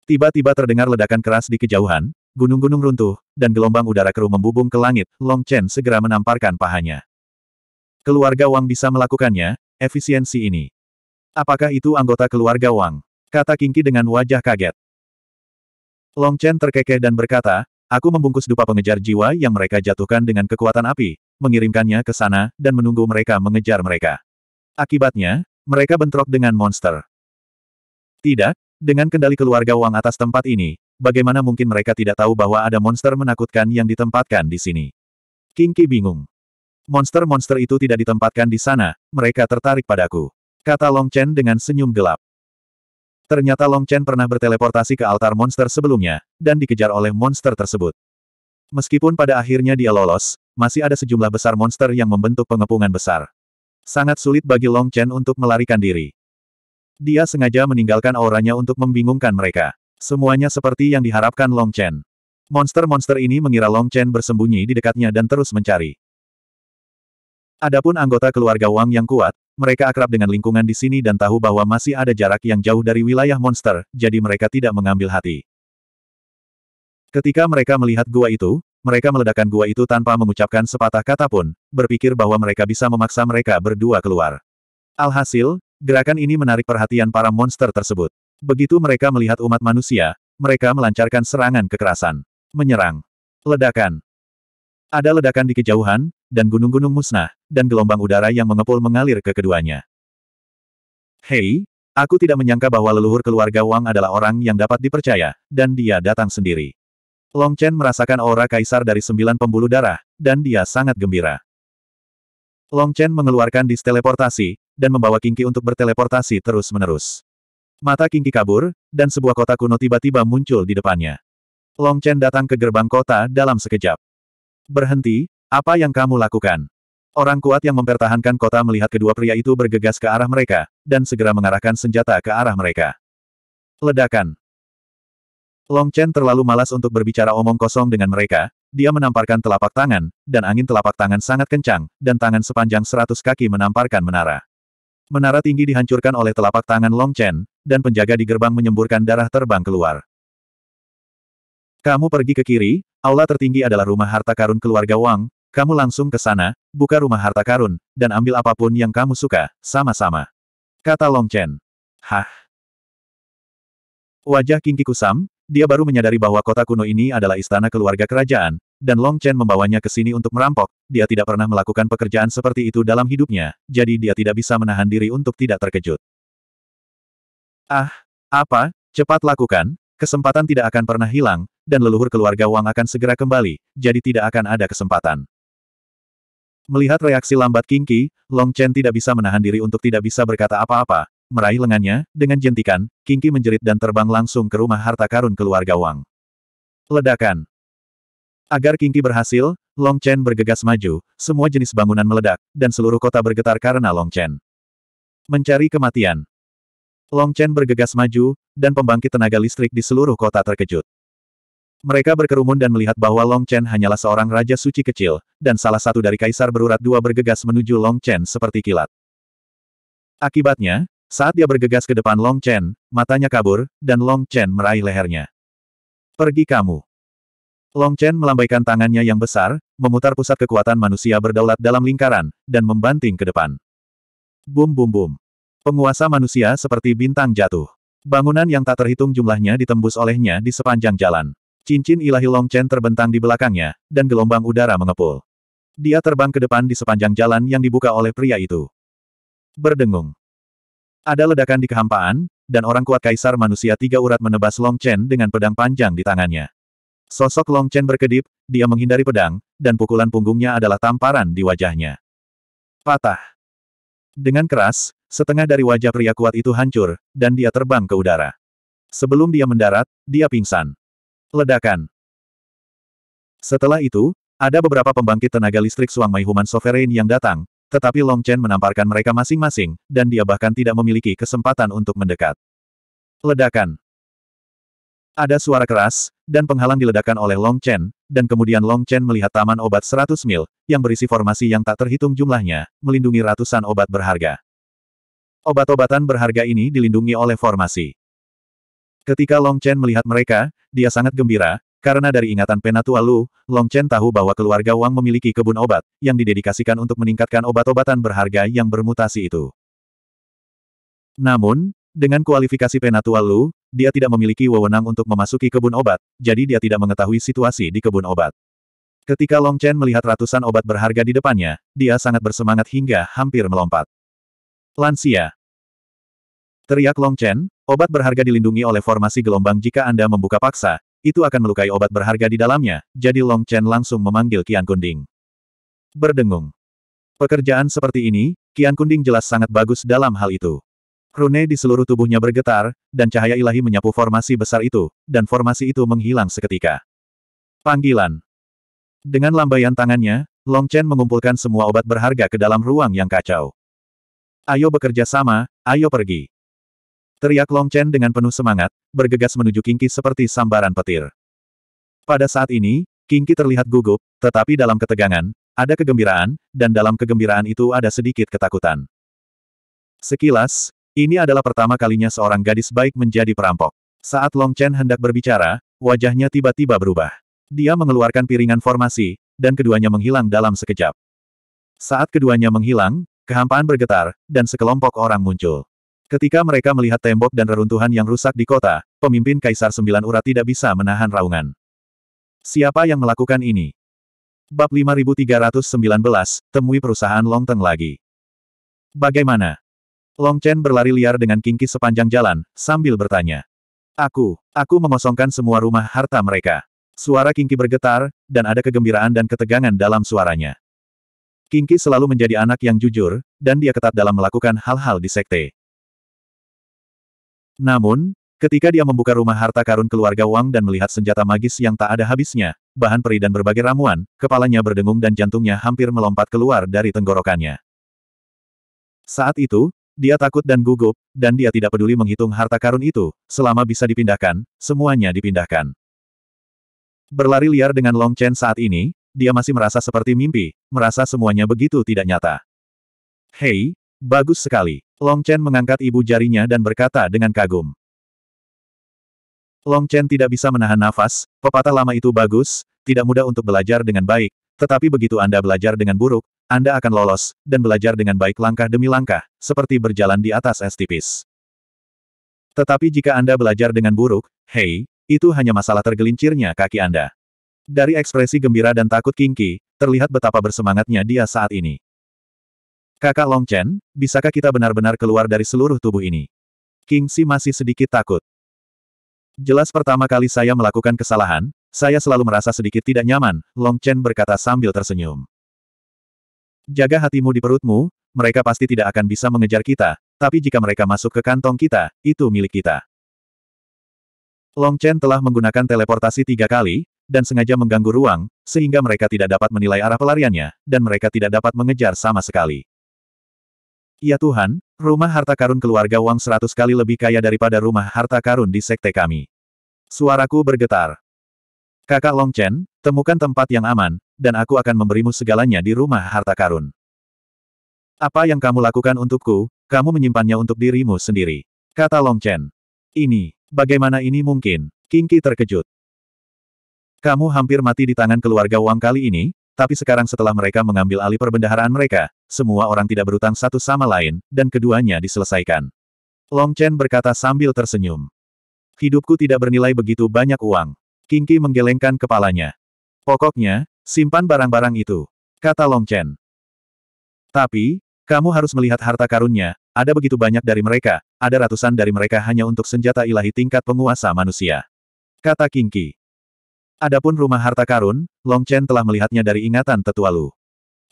Tiba-tiba terdengar ledakan keras di kejauhan, gunung-gunung runtuh, dan gelombang udara keruh membubung ke langit, Long Chen segera menamparkan pahanya. Keluarga Wang bisa melakukannya, efisiensi ini. Apakah itu anggota keluarga Wang? Kata Kingki dengan wajah kaget. Long Chen terkekeh dan berkata, Aku membungkus dupa pengejar jiwa yang mereka jatuhkan dengan kekuatan api, mengirimkannya ke sana, dan menunggu mereka mengejar mereka. Akibatnya, mereka bentrok dengan monster. Tidak, dengan kendali keluarga Wang atas tempat ini, Bagaimana mungkin mereka tidak tahu bahwa ada monster menakutkan yang ditempatkan di sini? Kingki bingung. Monster-monster itu tidak ditempatkan di sana, mereka tertarik padaku. Kata Long Chen dengan senyum gelap. Ternyata Long Chen pernah berteleportasi ke altar monster sebelumnya, dan dikejar oleh monster tersebut. Meskipun pada akhirnya dia lolos, masih ada sejumlah besar monster yang membentuk pengepungan besar. Sangat sulit bagi Long Chen untuk melarikan diri. Dia sengaja meninggalkan auranya untuk membingungkan mereka. Semuanya seperti yang diharapkan Long Chen. Monster-monster ini mengira Long Chen bersembunyi di dekatnya dan terus mencari. Adapun anggota keluarga Wang yang kuat, mereka akrab dengan lingkungan di sini dan tahu bahwa masih ada jarak yang jauh dari wilayah monster, jadi mereka tidak mengambil hati. Ketika mereka melihat gua itu, mereka meledakkan gua itu tanpa mengucapkan sepatah kata pun, berpikir bahwa mereka bisa memaksa mereka berdua keluar. Alhasil, gerakan ini menarik perhatian para monster tersebut. Begitu mereka melihat umat manusia, mereka melancarkan serangan kekerasan. Menyerang. Ledakan. Ada ledakan di kejauhan, dan gunung-gunung musnah, dan gelombang udara yang mengepul mengalir ke keduanya. Hei, aku tidak menyangka bahwa leluhur keluarga Wang adalah orang yang dapat dipercaya, dan dia datang sendiri. Long Chen merasakan aura kaisar dari sembilan pembuluh darah, dan dia sangat gembira. Long Chen mengeluarkan disteleportasi dan membawa Kingki untuk berteleportasi terus-menerus. Mata Kingki kabur, dan sebuah kota kuno tiba-tiba muncul di depannya. Long Chen datang ke gerbang kota dalam sekejap. Berhenti, apa yang kamu lakukan? Orang kuat yang mempertahankan kota melihat kedua pria itu bergegas ke arah mereka, dan segera mengarahkan senjata ke arah mereka. Ledakan. Long Chen terlalu malas untuk berbicara omong kosong dengan mereka, dia menamparkan telapak tangan, dan angin telapak tangan sangat kencang, dan tangan sepanjang seratus kaki menamparkan menara. Menara tinggi dihancurkan oleh telapak tangan Long Chen, dan penjaga di gerbang menyemburkan darah terbang keluar. Kamu pergi ke kiri, aula tertinggi adalah rumah harta karun keluarga Wang, kamu langsung ke sana, buka rumah harta karun, dan ambil apapun yang kamu suka, sama-sama. Kata Long Chen. Hah. Wajah King Kikusam, dia baru menyadari bahwa kota kuno ini adalah istana keluarga kerajaan, dan Long Chen membawanya ke sini untuk merampok, dia tidak pernah melakukan pekerjaan seperti itu dalam hidupnya, jadi dia tidak bisa menahan diri untuk tidak terkejut. Ah, apa? Cepat lakukan, kesempatan tidak akan pernah hilang, dan leluhur keluarga Wang akan segera kembali, jadi tidak akan ada kesempatan. Melihat reaksi lambat King Kingki, Long Chen tidak bisa menahan diri untuk tidak bisa berkata apa-apa. Meraih lengannya, dengan jentikan, King Kingki menjerit dan terbang langsung ke rumah harta karun keluarga Wang. Ledakan. Agar King Kingki berhasil, Long Chen bergegas maju, semua jenis bangunan meledak, dan seluruh kota bergetar karena Long Chen. Mencari kematian. Long Chen bergegas maju, dan pembangkit tenaga listrik di seluruh kota terkejut. Mereka berkerumun dan melihat bahwa Long Chen hanyalah seorang raja suci kecil, dan salah satu dari kaisar berurat dua bergegas menuju Long Chen seperti kilat. Akibatnya, saat dia bergegas ke depan Long Chen, matanya kabur, dan Long Chen meraih lehernya. Pergi kamu. Long Chen melambaikan tangannya yang besar, memutar pusat kekuatan manusia berdaulat dalam lingkaran, dan membanting ke depan. Bum bum bum. Penguasa manusia seperti bintang jatuh. Bangunan yang tak terhitung jumlahnya ditembus olehnya di sepanjang jalan. Cincin ilahi Long Chen terbentang di belakangnya, dan gelombang udara mengepul. Dia terbang ke depan di sepanjang jalan yang dibuka oleh pria itu. Berdengung. Ada ledakan di kehampaan, dan orang kuat kaisar manusia tiga urat menebas Long Chen dengan pedang panjang di tangannya. Sosok Long Chen berkedip, dia menghindari pedang, dan pukulan punggungnya adalah tamparan di wajahnya. Patah. Dengan keras, Setengah dari wajah pria kuat itu hancur, dan dia terbang ke udara. Sebelum dia mendarat, dia pingsan. Ledakan. Setelah itu, ada beberapa pembangkit tenaga listrik Suang Mai Human Sovereign yang datang, tetapi Long Chen menamparkan mereka masing-masing, dan dia bahkan tidak memiliki kesempatan untuk mendekat. Ledakan. Ada suara keras, dan penghalang diledakkan oleh Long Chen, dan kemudian Long Chen melihat taman obat 100 mil, yang berisi formasi yang tak terhitung jumlahnya, melindungi ratusan obat berharga. Obat-obatan berharga ini dilindungi oleh formasi. Ketika Long Chen melihat mereka, dia sangat gembira, karena dari ingatan Penatua Lu, Long Chen tahu bahwa keluarga Wang memiliki kebun obat, yang didedikasikan untuk meningkatkan obat-obatan berharga yang bermutasi itu. Namun, dengan kualifikasi Penatua Lu, dia tidak memiliki wewenang untuk memasuki kebun obat, jadi dia tidak mengetahui situasi di kebun obat. Ketika Long Chen melihat ratusan obat berharga di depannya, dia sangat bersemangat hingga hampir melompat. Lansia. Teriak Long Chen, obat berharga dilindungi oleh formasi gelombang jika Anda membuka paksa, itu akan melukai obat berharga di dalamnya, jadi Long Chen langsung memanggil Qian Kunding. Berdengung. Pekerjaan seperti ini, Qian Kunding jelas sangat bagus dalam hal itu. Rune di seluruh tubuhnya bergetar, dan cahaya ilahi menyapu formasi besar itu, dan formasi itu menghilang seketika. Panggilan. Dengan lambaian tangannya, Long Chen mengumpulkan semua obat berharga ke dalam ruang yang kacau. Ayo bekerja sama, ayo pergi. Teriak Long Chen dengan penuh semangat, bergegas menuju Kingki seperti sambaran petir. Pada saat ini, Kingki terlihat gugup, tetapi dalam ketegangan, ada kegembiraan, dan dalam kegembiraan itu ada sedikit ketakutan. Sekilas, ini adalah pertama kalinya seorang gadis baik menjadi perampok. Saat Long Chen hendak berbicara, wajahnya tiba-tiba berubah. Dia mengeluarkan piringan formasi, dan keduanya menghilang dalam sekejap. Saat keduanya menghilang, Kehampaan bergetar, dan sekelompok orang muncul. Ketika mereka melihat tembok dan reruntuhan yang rusak di kota, pemimpin Kaisar Sembilan urat tidak bisa menahan raungan. Siapa yang melakukan ini? Bab 5319, temui perusahaan Long Teng lagi. Bagaimana? Long Chen berlari liar dengan kingki sepanjang jalan, sambil bertanya. Aku, aku mengosongkan semua rumah harta mereka. Suara kingki bergetar, dan ada kegembiraan dan ketegangan dalam suaranya. Kingki selalu menjadi anak yang jujur, dan dia ketat dalam melakukan hal-hal di sekte. Namun, ketika dia membuka rumah harta karun keluarga Wang dan melihat senjata magis yang tak ada habisnya, bahan peri dan berbagai ramuan, kepalanya berdengung dan jantungnya hampir melompat keluar dari tenggorokannya. Saat itu, dia takut dan gugup, dan dia tidak peduli menghitung harta karun itu, selama bisa dipindahkan, semuanya dipindahkan. Berlari liar dengan Long Chen saat ini, dia masih merasa seperti mimpi, merasa semuanya begitu tidak nyata. Hei, bagus sekali. Long Chen mengangkat ibu jarinya dan berkata dengan kagum. Long Chen tidak bisa menahan nafas, pepatah lama itu bagus, tidak mudah untuk belajar dengan baik, tetapi begitu Anda belajar dengan buruk, Anda akan lolos, dan belajar dengan baik langkah demi langkah, seperti berjalan di atas es tipis. Tetapi jika Anda belajar dengan buruk, hei, itu hanya masalah tergelincirnya kaki Anda. Dari ekspresi gembira dan takut Kingki, terlihat betapa bersemangatnya dia saat ini. Kakak Long Chen, bisakah kita benar-benar keluar dari seluruh tubuh ini? King Si masih sedikit takut. Jelas pertama kali saya melakukan kesalahan, saya selalu merasa sedikit tidak nyaman, Long Chen berkata sambil tersenyum. Jaga hatimu di perutmu, mereka pasti tidak akan bisa mengejar kita, tapi jika mereka masuk ke kantong kita, itu milik kita. Long Chen telah menggunakan teleportasi tiga kali, dan sengaja mengganggu ruang, sehingga mereka tidak dapat menilai arah pelariannya, dan mereka tidak dapat mengejar sama sekali. Ya Tuhan, rumah harta karun keluarga Wang seratus kali lebih kaya daripada rumah harta karun di sekte kami. Suaraku bergetar. Kakak Long Chen, temukan tempat yang aman, dan aku akan memberimu segalanya di rumah harta karun. Apa yang kamu lakukan untukku, kamu menyimpannya untuk dirimu sendiri. Kata Long Chen. Ini, bagaimana ini mungkin? Kingki terkejut. Kamu hampir mati di tangan keluarga Wang kali ini, tapi sekarang setelah mereka mengambil alih perbendaharaan mereka, semua orang tidak berutang satu sama lain, dan keduanya diselesaikan. Long Chen berkata sambil tersenyum. Hidupku tidak bernilai begitu banyak uang. Kingki menggelengkan kepalanya. Pokoknya, simpan barang-barang itu, kata Long Chen. Tapi, kamu harus melihat harta karunnya, ada begitu banyak dari mereka, ada ratusan dari mereka hanya untuk senjata ilahi tingkat penguasa manusia. Kata Kingki. Adapun rumah harta karun, Long Chen telah melihatnya dari ingatan tetua Lu.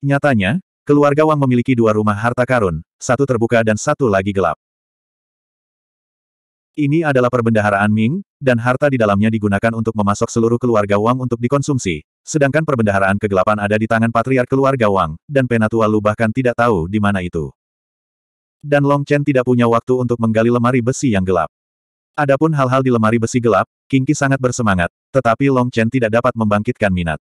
Nyatanya, keluarga Wang memiliki dua rumah harta karun, satu terbuka dan satu lagi gelap. Ini adalah perbendaharaan Ming, dan harta di dalamnya digunakan untuk memasok seluruh keluarga Wang untuk dikonsumsi, sedangkan perbendaharaan kegelapan ada di tangan patriark keluarga Wang, dan penatua Lu bahkan tidak tahu di mana itu. Dan Long Chen tidak punya waktu untuk menggali lemari besi yang gelap. Adapun hal-hal di lemari besi gelap, Kingki sangat bersemangat, tetapi Long Chen tidak dapat membangkitkan minat.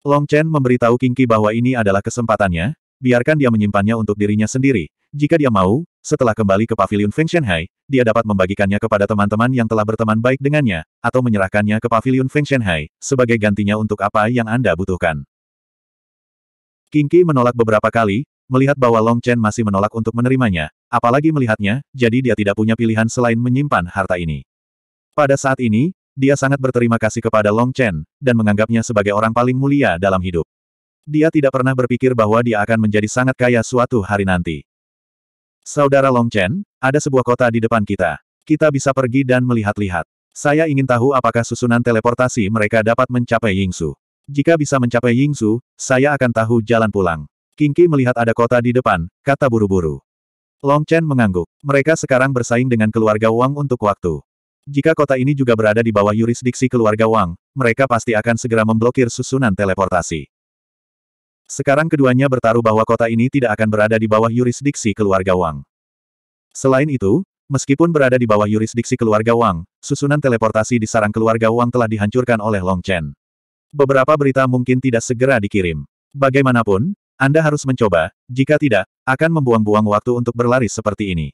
Long Chen memberitahu Kingki bahwa ini adalah kesempatannya, biarkan dia menyimpannya untuk dirinya sendiri. Jika dia mau, setelah kembali ke pavilion Feng Shenhai, dia dapat membagikannya kepada teman-teman yang telah berteman baik dengannya, atau menyerahkannya ke pavilion Feng Shenhai, sebagai gantinya untuk apa yang Anda butuhkan. Kingki menolak beberapa kali, Melihat bahwa Long Chen masih menolak untuk menerimanya, apalagi melihatnya, jadi dia tidak punya pilihan selain menyimpan harta ini. Pada saat ini, dia sangat berterima kasih kepada Long Chen, dan menganggapnya sebagai orang paling mulia dalam hidup. Dia tidak pernah berpikir bahwa dia akan menjadi sangat kaya suatu hari nanti. Saudara Long Chen, ada sebuah kota di depan kita. Kita bisa pergi dan melihat-lihat. Saya ingin tahu apakah susunan teleportasi mereka dapat mencapai Yingsu. Jika bisa mencapai Yingsu, saya akan tahu jalan pulang. Kingki melihat ada kota di depan, kata buru-buru. Long Chen mengangguk. Mereka sekarang bersaing dengan keluarga Wang untuk waktu. Jika kota ini juga berada di bawah yurisdiksi keluarga Wang, mereka pasti akan segera memblokir susunan teleportasi. Sekarang keduanya bertaruh bahwa kota ini tidak akan berada di bawah yurisdiksi keluarga Wang. Selain itu, meskipun berada di bawah yurisdiksi keluarga Wang, susunan teleportasi di sarang keluarga Wang telah dihancurkan oleh Long Chen. Beberapa berita mungkin tidak segera dikirim. Bagaimanapun, anda harus mencoba, jika tidak, akan membuang-buang waktu untuk berlari seperti ini.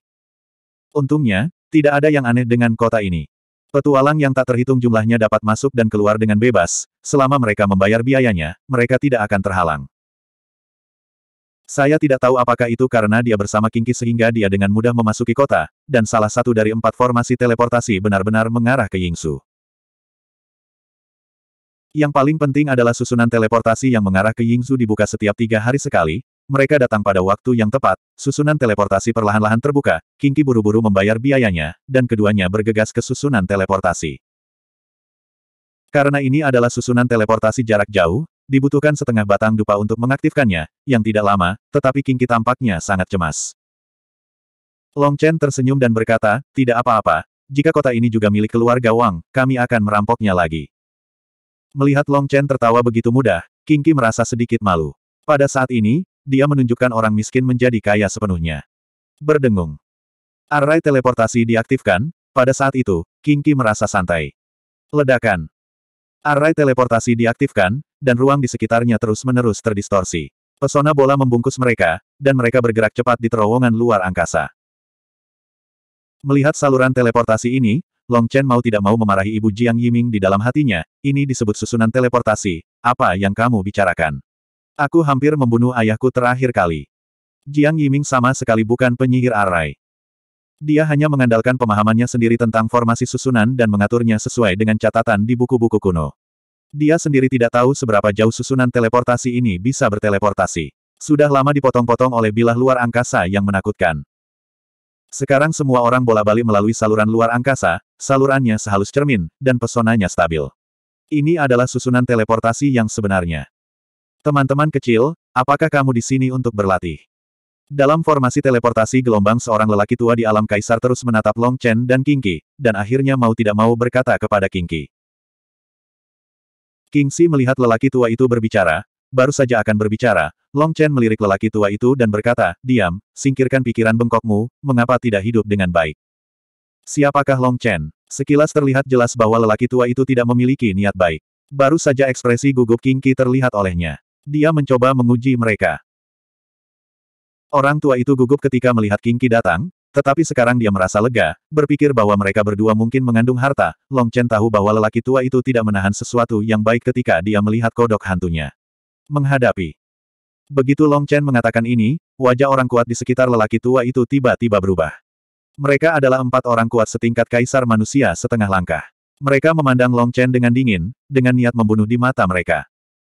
Untungnya, tidak ada yang aneh dengan kota ini. Petualang yang tak terhitung jumlahnya dapat masuk dan keluar dengan bebas, selama mereka membayar biayanya, mereka tidak akan terhalang. Saya tidak tahu apakah itu karena dia bersama Kingki sehingga dia dengan mudah memasuki kota, dan salah satu dari empat formasi teleportasi benar-benar mengarah ke Yingsu. Yang paling penting adalah susunan teleportasi yang mengarah ke Yingzu dibuka setiap tiga hari sekali, mereka datang pada waktu yang tepat, susunan teleportasi perlahan-lahan terbuka, Kingki buru-buru membayar biayanya, dan keduanya bergegas ke susunan teleportasi. Karena ini adalah susunan teleportasi jarak jauh, dibutuhkan setengah batang dupa untuk mengaktifkannya, yang tidak lama, tetapi Kingki tampaknya sangat cemas. Long Chen tersenyum dan berkata, tidak apa-apa, jika kota ini juga milik keluarga Wang, kami akan merampoknya lagi. Melihat Long Chen tertawa begitu mudah, Kingki merasa sedikit malu. Pada saat ini, dia menunjukkan orang miskin menjadi kaya sepenuhnya. Berdengung. Array teleportasi diaktifkan, pada saat itu, Kingki merasa santai. Ledakan. Array teleportasi diaktifkan, dan ruang di sekitarnya terus-menerus terdistorsi. Pesona bola membungkus mereka, dan mereka bergerak cepat di terowongan luar angkasa. Melihat saluran teleportasi ini, Long Chen mau tidak mau memarahi ibu Jiang Yiming di dalam hatinya, ini disebut susunan teleportasi, apa yang kamu bicarakan? Aku hampir membunuh ayahku terakhir kali. Jiang Yiming sama sekali bukan penyihir arai. Dia hanya mengandalkan pemahamannya sendiri tentang formasi susunan dan mengaturnya sesuai dengan catatan di buku-buku kuno. Dia sendiri tidak tahu seberapa jauh susunan teleportasi ini bisa berteleportasi. Sudah lama dipotong-potong oleh bilah luar angkasa yang menakutkan. Sekarang semua orang bola bali melalui saluran luar angkasa, salurannya sehalus cermin, dan pesonanya stabil. Ini adalah susunan teleportasi yang sebenarnya. Teman-teman kecil, apakah kamu di sini untuk berlatih? Dalam formasi teleportasi gelombang seorang lelaki tua di alam kaisar terus menatap Long Chen dan King Qi, dan akhirnya mau tidak mau berkata kepada King King Xi melihat lelaki tua itu berbicara, baru saja akan berbicara, Long Chen melirik lelaki tua itu dan berkata, diam, singkirkan pikiran bengkokmu, mengapa tidak hidup dengan baik. Siapakah Long Chen? Sekilas terlihat jelas bahwa lelaki tua itu tidak memiliki niat baik. Baru saja ekspresi gugup King Qi terlihat olehnya. Dia mencoba menguji mereka. Orang tua itu gugup ketika melihat King Qi datang, tetapi sekarang dia merasa lega, berpikir bahwa mereka berdua mungkin mengandung harta. Long Chen tahu bahwa lelaki tua itu tidak menahan sesuatu yang baik ketika dia melihat kodok hantunya. Menghadapi Begitu Long Chen mengatakan ini, wajah orang kuat di sekitar lelaki tua itu tiba-tiba berubah. Mereka adalah empat orang kuat setingkat kaisar manusia setengah langkah. Mereka memandang Long Chen dengan dingin, dengan niat membunuh di mata mereka.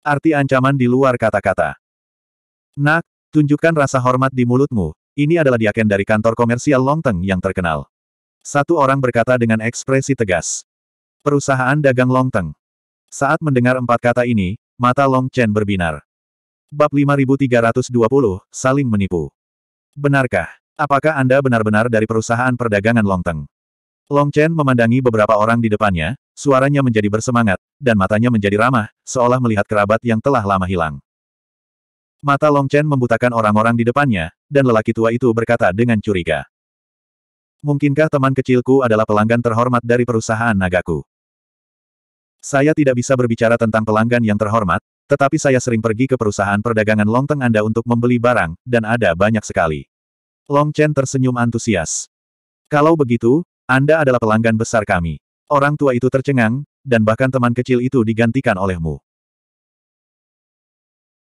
Arti ancaman di luar kata-kata. Nak, tunjukkan rasa hormat di mulutmu, ini adalah diaken dari kantor komersial Long Teng yang terkenal. Satu orang berkata dengan ekspresi tegas. Perusahaan dagang Long Teng. Saat mendengar empat kata ini, mata Long Chen berbinar. Bab 5320, Saling Menipu. Benarkah? Apakah Anda benar-benar dari perusahaan perdagangan Longteng? Long Chen memandangi beberapa orang di depannya, suaranya menjadi bersemangat, dan matanya menjadi ramah, seolah melihat kerabat yang telah lama hilang. Mata Long Chen membutakan orang-orang di depannya, dan lelaki tua itu berkata dengan curiga. Mungkinkah teman kecilku adalah pelanggan terhormat dari perusahaan nagaku? Saya tidak bisa berbicara tentang pelanggan yang terhormat, tetapi saya sering pergi ke perusahaan perdagangan Longteng Anda untuk membeli barang, dan ada banyak sekali. Long Chen tersenyum antusias. Kalau begitu, Anda adalah pelanggan besar kami. Orang tua itu tercengang, dan bahkan teman kecil itu digantikan olehmu.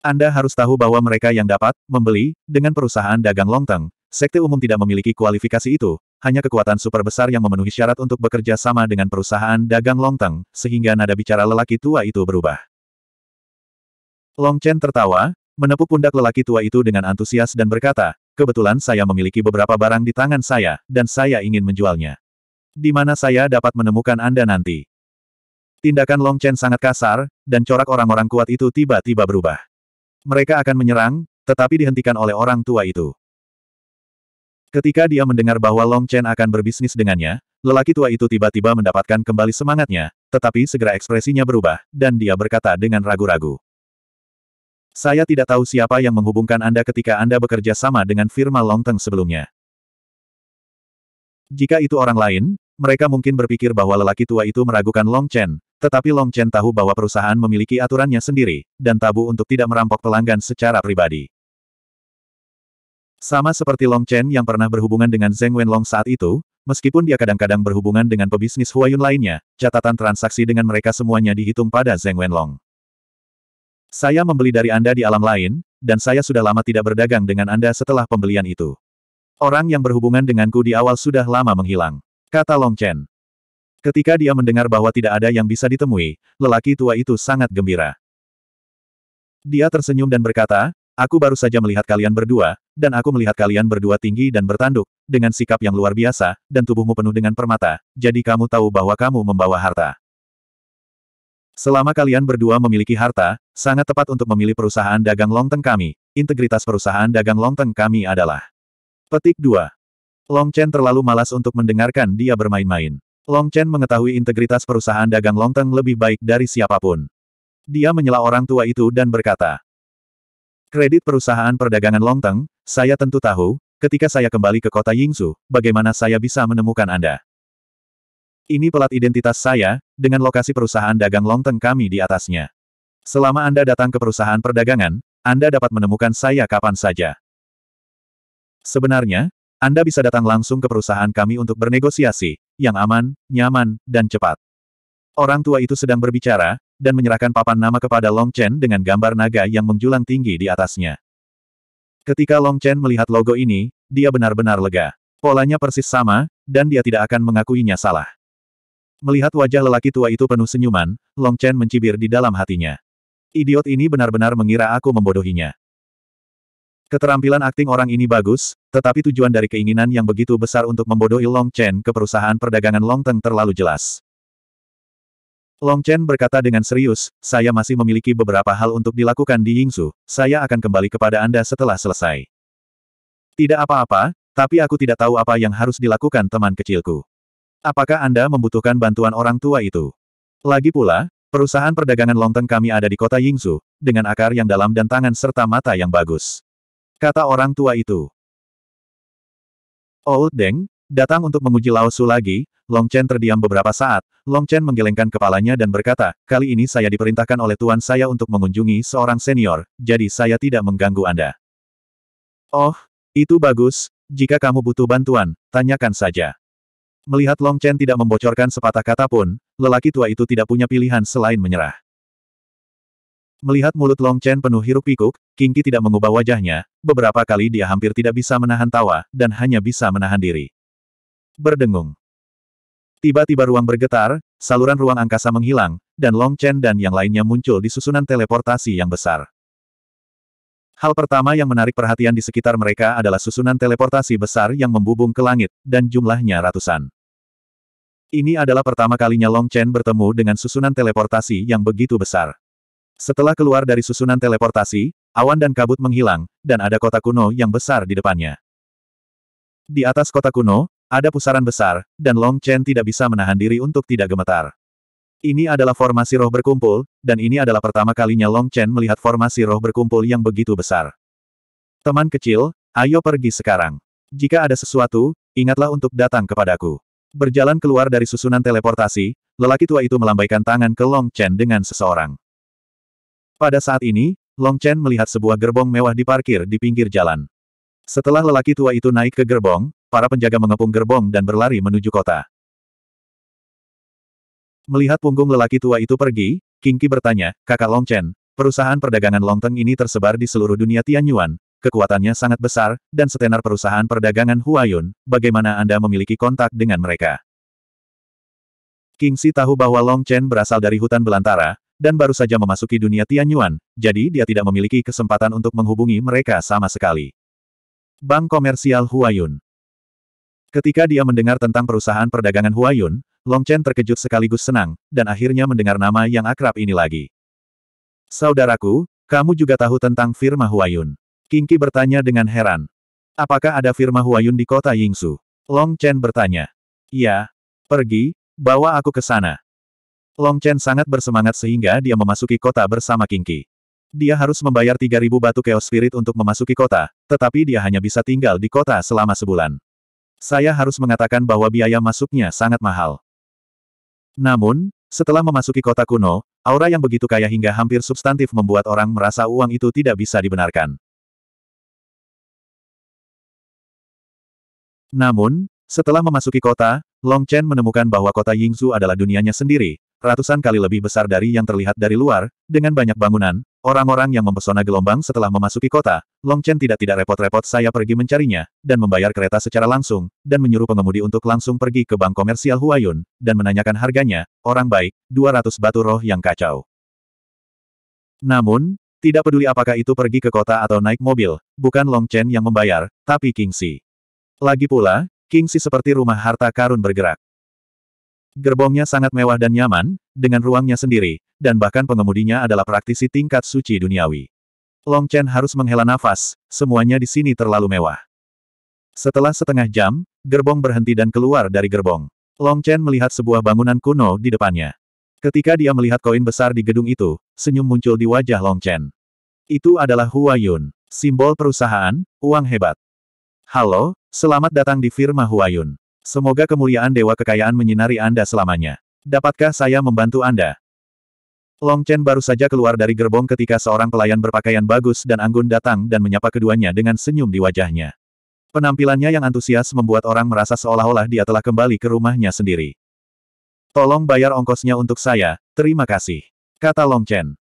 Anda harus tahu bahwa mereka yang dapat membeli dengan perusahaan dagang Longteng, sekte umum tidak memiliki kualifikasi itu, hanya kekuatan super besar yang memenuhi syarat untuk bekerja sama dengan perusahaan dagang Longteng, sehingga nada bicara lelaki tua itu berubah. Long Chen tertawa, menepuk pundak lelaki tua itu dengan antusias dan berkata, kebetulan saya memiliki beberapa barang di tangan saya, dan saya ingin menjualnya. Di mana saya dapat menemukan Anda nanti? Tindakan Long Chen sangat kasar, dan corak orang-orang kuat itu tiba-tiba berubah. Mereka akan menyerang, tetapi dihentikan oleh orang tua itu. Ketika dia mendengar bahwa Long Chen akan berbisnis dengannya, lelaki tua itu tiba-tiba mendapatkan kembali semangatnya, tetapi segera ekspresinya berubah, dan dia berkata dengan ragu-ragu. Saya tidak tahu siapa yang menghubungkan Anda ketika Anda bekerja sama dengan firma Longteng sebelumnya. Jika itu orang lain, mereka mungkin berpikir bahwa lelaki tua itu meragukan Long Chen, tetapi Long Chen tahu bahwa perusahaan memiliki aturannya sendiri, dan tabu untuk tidak merampok pelanggan secara pribadi. Sama seperti Long Chen yang pernah berhubungan dengan Zeng Wenlong saat itu, meskipun dia kadang-kadang berhubungan dengan pebisnis Huayun lainnya, catatan transaksi dengan mereka semuanya dihitung pada Zeng Wenlong. Saya membeli dari Anda di alam lain, dan saya sudah lama tidak berdagang dengan Anda setelah pembelian itu. Orang yang berhubungan denganku di awal sudah lama menghilang. Kata Long Chen. Ketika dia mendengar bahwa tidak ada yang bisa ditemui, lelaki tua itu sangat gembira. Dia tersenyum dan berkata, Aku baru saja melihat kalian berdua, dan aku melihat kalian berdua tinggi dan bertanduk, dengan sikap yang luar biasa, dan tubuhmu penuh dengan permata, jadi kamu tahu bahwa kamu membawa harta. Selama kalian berdua memiliki harta, sangat tepat untuk memilih perusahaan dagang Longteng kami. Integritas perusahaan dagang Longteng kami adalah. Petik 2. Long Chen terlalu malas untuk mendengarkan dia bermain-main. Long Chen mengetahui integritas perusahaan dagang Longteng lebih baik dari siapapun. Dia menyela orang tua itu dan berkata, Kredit perusahaan perdagangan Longteng, saya tentu tahu, ketika saya kembali ke kota Yingsu, bagaimana saya bisa menemukan Anda. Ini pelat identitas saya, dengan lokasi perusahaan dagang Longteng kami di atasnya. Selama Anda datang ke perusahaan perdagangan, Anda dapat menemukan saya kapan saja. Sebenarnya, Anda bisa datang langsung ke perusahaan kami untuk bernegosiasi, yang aman, nyaman, dan cepat. Orang tua itu sedang berbicara, dan menyerahkan papan nama kepada Long Chen dengan gambar naga yang menjulang tinggi di atasnya. Ketika Long Chen melihat logo ini, dia benar-benar lega. Polanya persis sama, dan dia tidak akan mengakuinya salah. Melihat wajah lelaki tua itu penuh senyuman, Long Chen mencibir di dalam hatinya. Idiot ini benar-benar mengira aku membodohinya. Keterampilan akting orang ini bagus, tetapi tujuan dari keinginan yang begitu besar untuk membodohi Long Chen ke perusahaan perdagangan Long Teng terlalu jelas. Long Chen berkata dengan serius, saya masih memiliki beberapa hal untuk dilakukan di Yingsu, saya akan kembali kepada Anda setelah selesai. Tidak apa-apa, tapi aku tidak tahu apa yang harus dilakukan teman kecilku. Apakah Anda membutuhkan bantuan orang tua itu? Lagi pula, perusahaan perdagangan lonteng kami ada di kota Yingsu, dengan akar yang dalam dan tangan serta mata yang bagus. Kata orang tua itu. Old Deng, datang untuk menguji Lao Su lagi, Long Chen terdiam beberapa saat, Long Chen menggelengkan kepalanya dan berkata, kali ini saya diperintahkan oleh tuan saya untuk mengunjungi seorang senior, jadi saya tidak mengganggu Anda. Oh, itu bagus, jika kamu butuh bantuan, tanyakan saja. Melihat Long Chen tidak membocorkan sepatah kata pun, lelaki tua itu tidak punya pilihan selain menyerah. Melihat mulut Long Chen penuh hiruk pikuk, Kingki tidak mengubah wajahnya, beberapa kali dia hampir tidak bisa menahan tawa, dan hanya bisa menahan diri. Berdengung. Tiba-tiba ruang bergetar, saluran ruang angkasa menghilang, dan Long Chen dan yang lainnya muncul di susunan teleportasi yang besar. Hal pertama yang menarik perhatian di sekitar mereka adalah susunan teleportasi besar yang membubung ke langit, dan jumlahnya ratusan. Ini adalah pertama kalinya Long Chen bertemu dengan susunan teleportasi yang begitu besar. Setelah keluar dari susunan teleportasi, awan dan kabut menghilang, dan ada kota kuno yang besar di depannya. Di atas kota kuno, ada pusaran besar, dan Long Chen tidak bisa menahan diri untuk tidak gemetar. Ini adalah formasi roh berkumpul, dan ini adalah pertama kalinya Long Chen melihat formasi roh berkumpul yang begitu besar. Teman kecil, ayo pergi sekarang. Jika ada sesuatu, ingatlah untuk datang kepadaku. Berjalan keluar dari susunan teleportasi, lelaki tua itu melambaikan tangan ke Long Chen dengan seseorang. Pada saat ini, Long Chen melihat sebuah gerbong mewah diparkir di pinggir jalan. Setelah lelaki tua itu naik ke gerbong, para penjaga mengepung gerbong dan berlari menuju kota. Melihat punggung lelaki tua itu pergi, Kingki bertanya, kakak Long Chen, perusahaan perdagangan Long Teng ini tersebar di seluruh dunia Tianyuan, kekuatannya sangat besar, dan setenar perusahaan perdagangan Huayun, bagaimana Anda memiliki kontak dengan mereka? King Si tahu bahwa Long Chen berasal dari hutan belantara, dan baru saja memasuki dunia Tianyuan, jadi dia tidak memiliki kesempatan untuk menghubungi mereka sama sekali. Bank Komersial Huayun Ketika dia mendengar tentang perusahaan perdagangan Huayun, Long Chen terkejut sekaligus senang, dan akhirnya mendengar nama yang akrab ini lagi. Saudaraku, kamu juga tahu tentang firma Huayun. Kingki bertanya dengan heran. Apakah ada firma Huayun di kota Yingsu? Long Chen bertanya. ya, Pergi, bawa aku ke sana. Long Chen sangat bersemangat sehingga dia memasuki kota bersama Kingki. Dia harus membayar 3.000 batu Chaos Spirit untuk memasuki kota, tetapi dia hanya bisa tinggal di kota selama sebulan. Saya harus mengatakan bahwa biaya masuknya sangat mahal. Namun, setelah memasuki kota kuno, aura yang begitu kaya hingga hampir substantif membuat orang merasa uang itu tidak bisa dibenarkan. Namun, setelah memasuki kota, Long Chen menemukan bahwa kota Yingzu adalah dunianya sendiri, ratusan kali lebih besar dari yang terlihat dari luar, dengan banyak bangunan, orang-orang yang mempesona gelombang setelah memasuki kota, Long Chen tidak-tidak repot-repot saya pergi mencarinya, dan membayar kereta secara langsung, dan menyuruh pengemudi untuk langsung pergi ke bank komersial Huayun, dan menanyakan harganya, orang baik, 200 batu roh yang kacau. Namun, tidak peduli apakah itu pergi ke kota atau naik mobil, bukan Long Chen yang membayar, tapi King Si. Lagi pula, King Kingsi seperti rumah harta karun bergerak. Gerbongnya sangat mewah dan nyaman, dengan ruangnya sendiri, dan bahkan pengemudinya adalah praktisi tingkat suci duniawi. Long Chen harus menghela nafas, semuanya di sini terlalu mewah. Setelah setengah jam, gerbong berhenti dan keluar dari gerbong. Long Chen melihat sebuah bangunan kuno di depannya. Ketika dia melihat koin besar di gedung itu, senyum muncul di wajah Long Chen. Itu adalah Hua Yun, simbol perusahaan, uang hebat. Halo, Selamat datang di firma Huayun. Semoga kemuliaan Dewa Kekayaan menyinari Anda selamanya. Dapatkah saya membantu Anda? Long Chen baru saja keluar dari gerbong ketika seorang pelayan berpakaian bagus dan anggun datang dan menyapa keduanya dengan senyum di wajahnya. Penampilannya yang antusias membuat orang merasa seolah-olah dia telah kembali ke rumahnya sendiri. Tolong bayar ongkosnya untuk saya, terima kasih. Kata Long Chen.